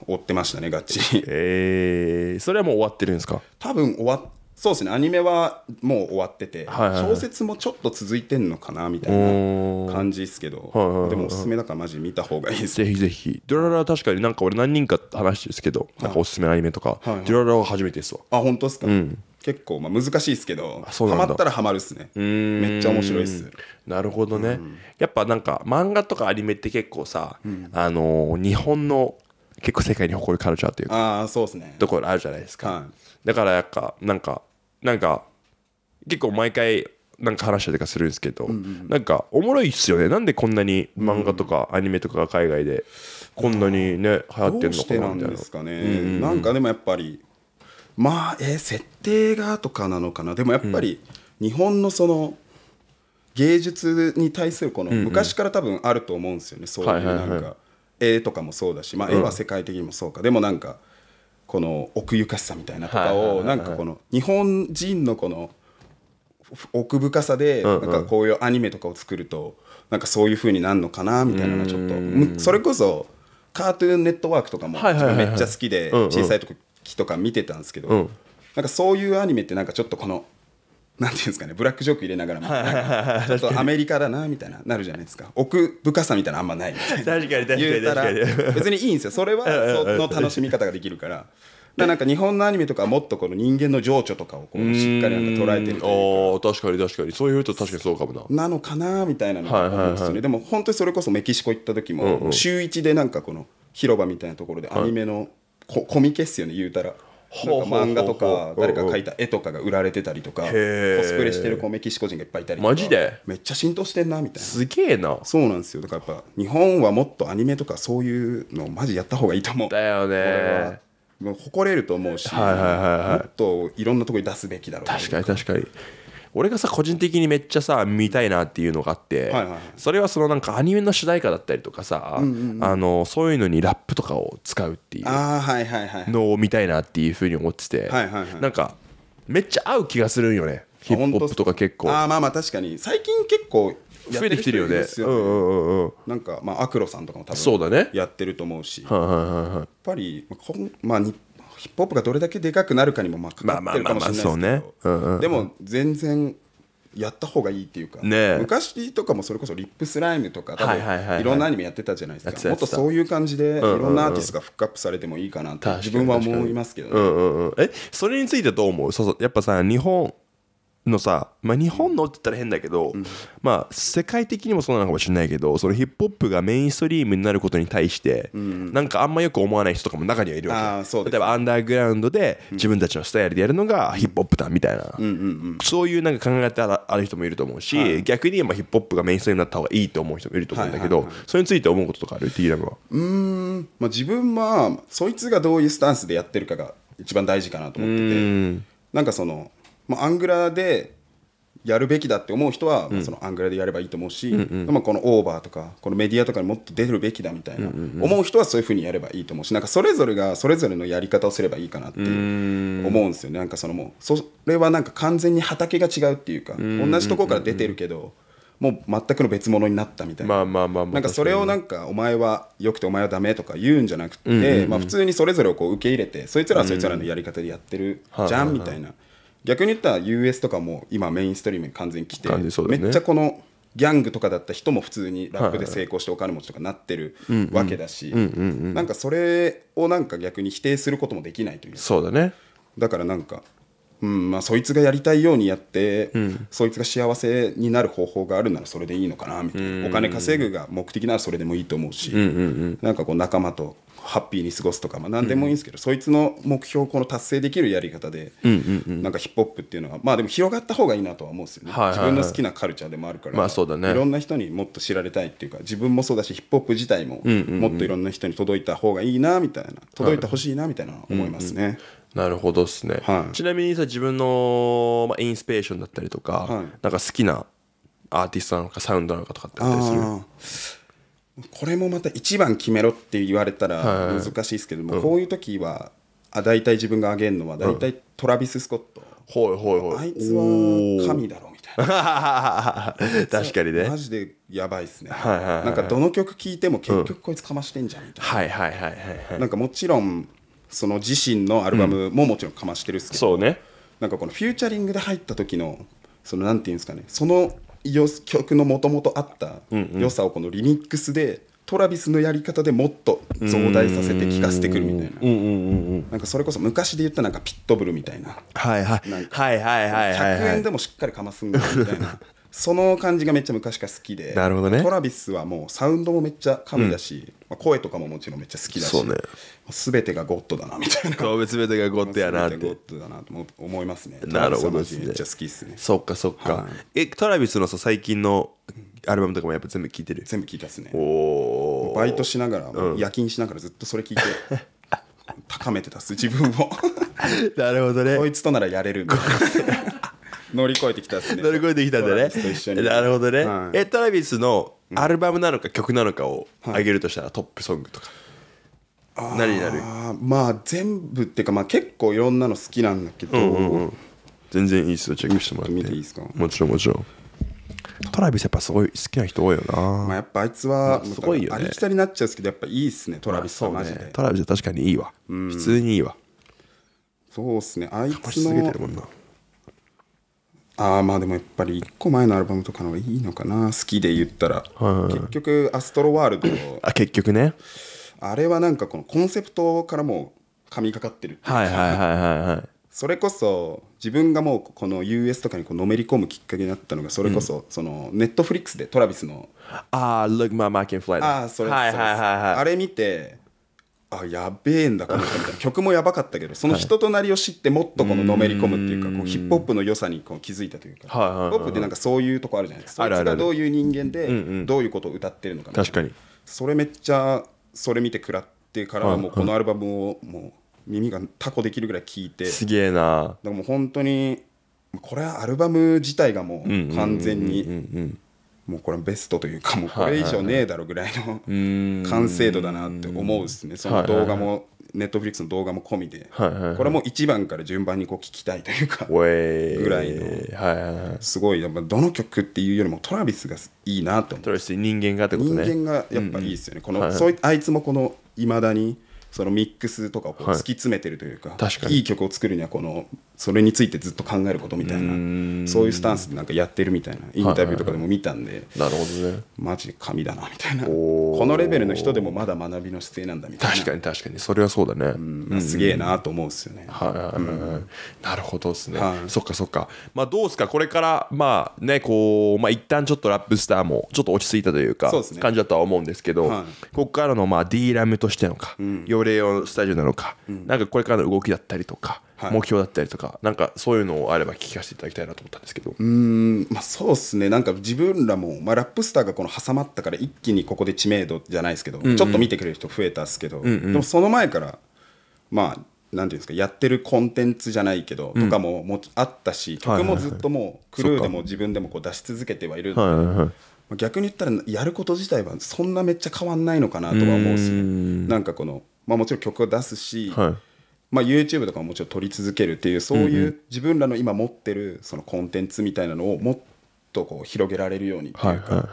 追ってましたねガチえー、それはもう終わってるんですか多分終わっそうですねアニメはもう終わってて、はいはいはい、小説もちょっと続いてんのかなみたいな感じですけど、はいはいはい、でもおすすめだからマジ見た方がいいです、ぜひぜひドララは確かになんか俺何人か話してるんですけど、なんかおすすめのアニメとか、はいはい、ドララは初めてですわあ本当ですか、うん、結構まあ難しいですけどハマったらハマるっすねめっちゃ面白いっすなるほどね、うん、やっぱなんか漫画とかアニメって結構さ、うん、あのー、日本の結構世界に誇るカルチャーというかあそうですねところあるじゃないですか、はいだからやっぱなんかなんか結構毎回なんか話したりとかするんですけど、うんうん、なんかおもろいっすよねなんでこんなに漫画とかアニメとかが海外でこんなにね、うん、流行ってんのかなみたいな。ですかね、うんうん、なんかでもやっぱりまあえー、設定がとかなのかなでもやっぱり日本のその芸術に対するこの昔から多分あると思うんですよね、うんうん、そういうなんか、はい絵とかもそうだし、まあ、絵は世界的にもそうか、うん、でもなんか。この奥ゆかしさみたいなとかをなんかこの日本人のこの奥深さでなんかこういうアニメとかを作るとなんかそういうふうになるのかなみたいなのがちょっとそれこそカートゥーンネットワークとかもめっちゃ好きで小さい時とか見てたんですけどなんかそういうアニメってなんかちょっとこのなんていうんですかねブラックジョーク入れながらも、ちょっとアメリカだなみたいななるじゃないですか奥深さみたいなあんまないみたいな確かに確かに確かに別にいいんですよそれはその楽しみ方ができるからなんか日本のアニメとかもっとこの人間の情緒とかをこうしっかりなんか捉えてるというかあ確かに確かにそういうと確かにそうかもななのかなみたいなのがですよね、でも本当にそれこそメキシコ行った時も、週1でなんかこの広場みたいなところでアニメのコ,、コミケっすよね言うたら。漫画とか誰か描いた絵とかが売られてたりとかコスプレしてる子メキシコ人がいっぱいいたりマジでめっちゃ浸透してんなみたいなすげえなそうなんですよだからやっぱ日本はもっとアニメとかそういうのマジやった方がいいと思うだよね誇れると思うし、もっといろんなところに出すべきだろう確かに確かに俺がさ個人的にめっちゃさ見たいなっていうのがあって、はいはいそれはそのなんかアニメの主題歌だったりとかさ、うんうんうん、あのそういうのにラップとかを使うっていうのを見たいなっていうふうに思ってて、はいはい、なんかめっちゃ合う気がするんよねヒップホップとか結構あまあまあ確かに最近結構増えてきてるよね。うんうんうん、なんか、まあ、アクロさんとかも多分そうだ、ね、やってると思うし、はい、はい、はあ、やっぱり、まあ、日ヒップホップがどれだけでかくなるかにもまあかかってるかもしれないですけど、ねうんうん、でも全然やった方がいいっていうか、ね、昔とかもそれこそリップスライムとか多分いろんなアニメやってたじゃないですか、はいはいはいはい、もっとそういう感じでいろんなアーティストがフックアップされてもいいかなって自分は思いますけどね、うんうんうん、えそれについてどう思うそうそうやっぱさ日本のさ、まあ、日本のって言ったら変だけど、うん、まあ、世界的にもそうなのかもしれないけどそのヒップホップがメインストリームになることに対して、うん、なんかあんまよく思わない人とかも中にはいるわけ、ね、例えばアンダーグラウンドで自分たちのスタイルでやるのがヒップホップだみたいな、うんうんうん、そういうなんか考え方ある人もいると思うし、逆に言えヒップホップがメインストリームになった方がいいと思う人もいると思うんだけど、はいはいはい、それについて思うこととかあるティーラムはうん、まあ、自分はそいつがどういうスタンスでやってるかが一番大事かなと思っててなんかそのまあ、アングラでやるべきだって思う人は、うん、そのアングラでやればいいと思うし、うんうん、まあ、このオーバーとかこのメディアとかにもっと出るべきだみたいな、うんうんうん、思う人はそういうふうにやればいいと思うしなんかそれぞれがそれぞれのやり方をすればいいかなって思うんですよねなんかそのもうそれはなんか完全に畑が違うっていうか、う同じとこから出てるけど。もう全くの別物になったみたいな、まあまあ、なんかそれをなんかお前はよくてお前はダメとか言うんじゃなくて、うんうんうん、まあ、普通にそれぞれをこう受け入れてそいつらはそいつらのやり方でやってるじゃんみたいな逆に言ったら US とかも今メインストリームに完全に来て、ね、めっちゃこのギャングとかだった人も普通にラップで成功してお金持ちとかなってるわけだしなんかそれをなんか逆に否定することもできないというそうだねだからなんか、うんまあ、そいつがやりたいようにやって、うん、そいつが幸せになる方法があるならそれでいいのかなみたいなお金稼ぐが目的ならそれでもいいと思うし、なんかこう仲間とハッピーに過ごすとか、まあ、何でもいいんですけど、うん、そいつの目標をこの達成できるやり方で、うんうんうん、なんかヒップホップっていうのはまあでも広がった方がいいなとは思うんですよね、はいはいはい、自分の好きなカルチャーでもあるから、まあそうだね、いろんな人にもっと知られたいっていうか自分もそうだしヒップホップ自体ももっといろんな人に届いた方がいいなみたいな、届いてほしいなみたいな思いますね。はいうんうんなるほどっすね、はい、ちなみにさ自分の、まあ、インスピレーションだったりとか、はい、なんか好きなアーティストなのかサウンドなのかとかってあったりするこれもまた一番決めろって言われたら難しいですけども、こういう時はあ大体自分が挙げるのは大体トラビス・スコット、はいはいはい、あいつは神だろみたいな 確かにねマジでやばいっすね、はいはいはい、なんかどの曲聴いても結局こいつかましてんじゃんみたいな、はいはいはいはい、なんかもちろんその自身のアルバムももちろんかましてるっすけど、うん、そうねなんかこのフューチャリングで入った時のそのなんていうんですかねその曲のもともとあった良さをこのリミックスでトラビスのやり方でもっと増大させて聴かせてくるみたいななんかそれこそ昔で言ったなんかピットブルみたいなはいはいはいはいはい100円でもしっかりかますんだみたいなその感じがめっちゃ昔から好きでなるほどねトラビスはもうサウンドもめっちゃ神だし、まあ、声とかももちろんめっちゃ好きだしそうね全てがゴッドだなみたいなすべ全てがゴッドやなってゴッドだなと思いますねなるほどめっちゃ好きですねそっかそっか、はい、えトラビスの最近のアルバムとかもやっぱ全部聴いてる全部聴いたっすねおバイトしながら、うん、夜勤しながらずっとそれ聴いて高めてたっす自分を なるほどね こいつとならやれるんだ。乗り越えてきたすね乗り越えてきたんだねなるほどね、はい、えトラビスのアルバムなのか曲なのかを上げるとしたら、トップソングとか何になるまあ全部っていうか、まあ、結構いろんなの好きなんだけど、うんうんうん、全然いいっすよチェックしてもらって見ていいすかもちろんもちろんトラビスやっぱすごい好きな人多いよな、まあ、やっぱあいつは、すごいよ、ね、ありきたりになっちゃうんですけどやっぱいいっすねトラビスは、まあ、ね、トラビスは確かにいいわ、うん、普通にいいわそうっすねあいつのああまあでもやっぱり1個前のアルバムとかの方がいいのかな好きで言ったら、はい、結局アストロワールドあ結局ねあれはなんかこのコンセプトからもう神かかってるはいはいはいはいはいそれこそ自分がもうこの US とかにこうのめり込むきっかけになったのがそれこそそのネットフリックスでトラビスの、うん、ああ Look My Mac and f l i g ああそれ、はいはいはいはい、あれ見てあやべえんだこの人みたいな曲もやばかったけどその人となりを知ってもっとこののめり込むっていうか、はい、こうヒップホップの良さにこう気づいたというか、ヒップホップってなんかそういうとこあるじゃないですかあいつがどういう人間でどういうことを歌ってるのか確かにそれめっちゃそれ見て食らってからはもうこのアルバムをもう耳がタコできるぐらい聴いてすげえなだからもう本当にこれはアルバム自体がもう完全にもうこれベストというかもうこれ以上ねえだろぐらいの完成度だなって思うですねその動画もネットフリックスの動画も込みでこれも一番から順番にこう聞きたいというかぐらいのすごいやっぱどの曲っていうよりもトラビスがいいなと思トラビス人間がってことね人間がやっぱいいですよねこのそうあいつもこのいまだにそのミックスとかをこう突き詰めてるというかいい曲を作るにはこのそれについてずっと考えることみたいなそういうスタンスでなんかやってるみたいなインタビューとかでも見たんで、なるほどねマジで神だなみたいなこのレベルの人でもまだ学びの姿勢なんだみたいな確かに確かにそれはそうだね、うすげえなと思うんですよね、はい、はいうん、なるほどですね、はい、そっかそっかまあどうですかこれからまあねこうまあ一旦ちょっとラップスターもちょっと落ち着いたというかそうです、ね、感じだとは思うんですけど、はい、ここからのまあ D ラムとしてのか、うん、用例スタジオなのか、うん、なんかこれからの動きだったりとか目標だったりとか、なんかそういうのあれば聞かせていただきたいなと思ったんですけどうん、まあ、そうですねなんか自分らも、まあ、ラップスターがこの挟まったから一気にここで知名度じゃないですけど、うんうん、ちょっと見てくれる人増えたっすけど、うんうん、でもその前からまあなんていうんですかやってるコンテンツじゃないけど、とかももあったし曲もずっともうクルーでも自分でもこう出し続けてはいるので、逆に言ったらやること自体はそんなめっちゃ変わんないのかなとは思うしなんかこの、まあ、もちろん曲を出すし、はいまあ、YouTube とかももちろん撮り続けるっていうそういう自分らの今持ってるそのコンテンツみたいなのをもっとこう広げられるようにっていうか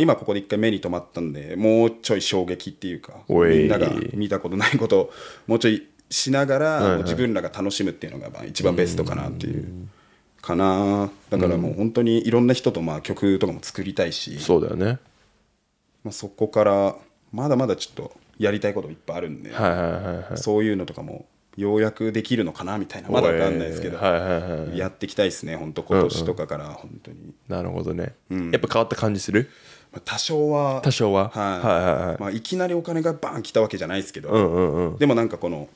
今ここで一回目に留まったんでもうちょい衝撃っていうかみんなが見たことないことをもうちょいしながら自分らが楽しむっていうのが一番ベストかなっていう。かなだからもう本当にいろんな人とまあ曲とかも作りたいしそうだよね、まあ、そこからまだまだちょっとやりたいこといっぱいあるんで、そういうのとかもようやくできるのかなみたいなまだ分かんないですけど、はいはいはい、やっていきたいですね本当今年とかから本当に、うんうん、なるほどね、うん、やっぱ変わった感じする多少は多少は、はいはいはい、はい、まあ、いきなりお金がバン来たわけじゃないですけど、うんうんうん、でもなんかこの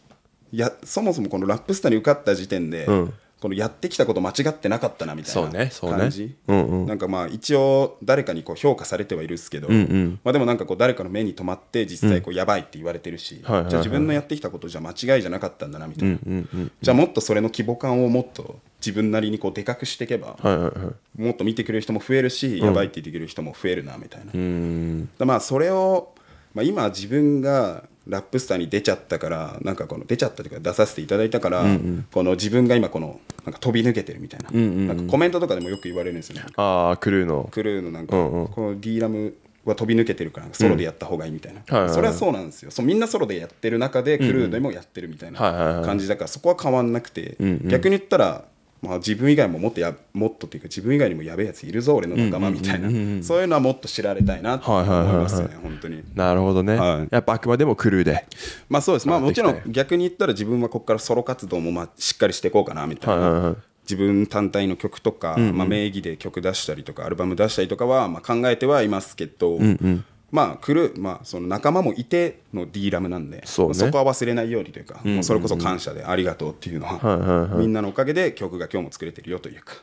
やそもそもこのラップスターに受かった時点で、うんこのやってきたこと間違ってなかったなみたいな感じ、なんかまあ一応誰かにこう評価されてはいるっすけど、うんうん、まあ、でもなんかこう誰かの目に留まって実際こうやばいって言われてるし、うん、じゃあ自分のやってきたことじゃ間違いじゃなかったんだなみたいな、うんうんうん、じゃあもっとそれの規模感をもっと自分なりにこうでかくしていけば、はいはいはい、もっと見てくれる人も増えるし、やばいって言ってくれる人も増えるなみたいな、うん、まあそれを、まあ、今自分がラップスターに出ちゃったからなんかこの出ちゃったというか出させていただいたから、うんうん、この自分が今このなんか飛び抜けてるみたいなうんうんうん、なんかコメントとかでもよく言われるんですよねああクルーのクルーのなんか、うんうん、この D ラムは飛び抜けてるからソロでやった方がいいみたいな、うんそれはそうなんですよそうみんなソロでやってる中でクルーでもやってるみたいな感じだから、そこは変わんなくて、うんうん、逆に言ったらまあ、自分以外ももっとやもっとというか自分以外にもやべえやついるぞ俺の仲間みたいな、そういうのはもっと知られたいなと思いますね、はいはいはいはい、本当になるほどね、はい、やっぱあくまでもクルーでまあそうですまあもちろん逆に言ったら自分はここからソロ活動もまあしっかりしていこうかなみたいな、はいはいはい自分単体の曲とか、うんうん、まあ、名義で曲出したりとかアルバム出したりとかは、まあ、考えてはいますけど、うんうん、まあ、来る、まあ、その仲間もいての D ラムなんでそ、ね,、こは忘れないようにというか、うんうんうん、それこそ感謝でありがとうっていうのははいはいはい、みんなのおかげで曲が今日も作れてるよというか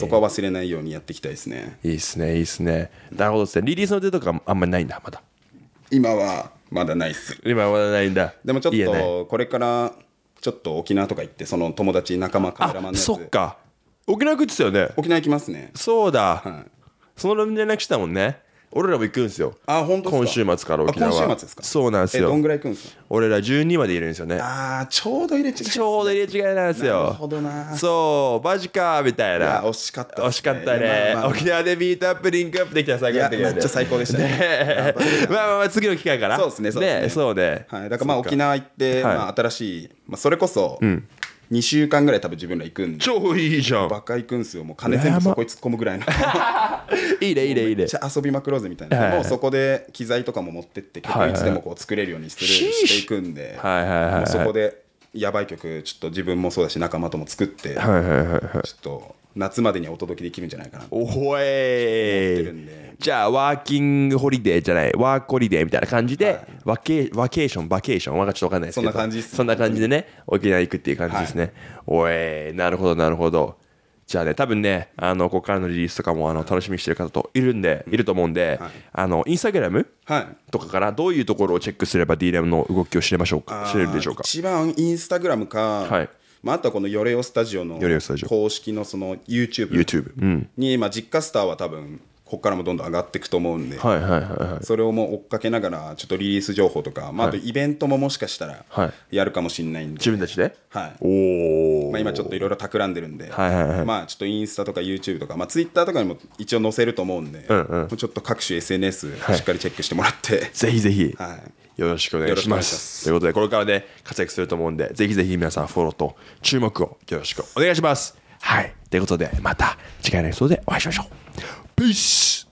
そこは忘れないようにやっていきたいですねいいですねいいですねなるほどですねリリースの手とかあんまりないんだまだ今はまだないっす今はまだないんだでもちょっとこれからちょっと沖縄とか行ってその友達仲間カメラマンのやそっか沖縄行くっったよね沖縄行きますねそうだ、はい、その連絡したもんね俺らも行くんですよあ本当今週末から沖縄今週末ですかそうなんですよどんぐらい行くんですか俺ら12までいるんですよねああちょうど入れ違い、ちょうど入れ違いなんですよなるほどなそうマジかみたいな惜しかった、惜しかったね、沖縄でミートアップリンクアップできた最高ったけど、めっちゃ最高でしたねまあまあまあ次の機会からそうですねそうですねそうはい、だからまあ沖縄行って、まあ、新しい、まあ、それこそ、うん2週間ぐらい多分自分ら行くんで超いいじゃんバカ行くんすよもう金全部そこに突っ込むぐらいの いいねいいねいいね遊びまくろうぜみたいな、はいはい、もうそこで機材とかも持ってって曲いつでもこう作れるようにする、はいはい、していくんで、はいはいはい、そこでやばい曲ちょっと自分もそうだし仲間とも作って、はいはいはいはい、ちょっと夏までにお届けできるんじゃないかなおほえじゃあワーキングホリデーじゃないワークホリデーみたいな感じで、はいワケワケーションバケーションはちょっとかんないですけどそんな感じそんな感じでね沖縄行くっていう感じですね、おえーなるほどなるほどじゃあね多分ねあのここからのリリースとかもあの楽しみにしてる方といるんでいると思うんで、はいあのインスタグラムはいとかからどういうところをチェックすれば DRAM の動きを知れましょうか知れるでしょうか一番インスタグラムか、はいまあ、あとはこのヨレオスタジオの公式のその YouTube に、まあ、実家スターは多分ここからもどんどん上がっていくと思うんで、それをもう追っかけながらちょっとリリース情報とか、まあ、あとイベントももしかしたらやるかもしれないんで、自分たちで、はいおまあ、今ちょっといろいろ企んでるんで、まあ、ちょっとインスタとか YouTube とか、まあ、Twitter とかにも一応載せると思うんで、うんうん、ちょっと各種 SNS しっかりチェックしてもらって、ぜひぜひ、はい、よろしくお願いしますということでこれからね活躍すると思うんでぜひぜひ皆さんフォローと注目をよろしくお願いしますはいということでまた次回のエピソードでお会いしましょう Peace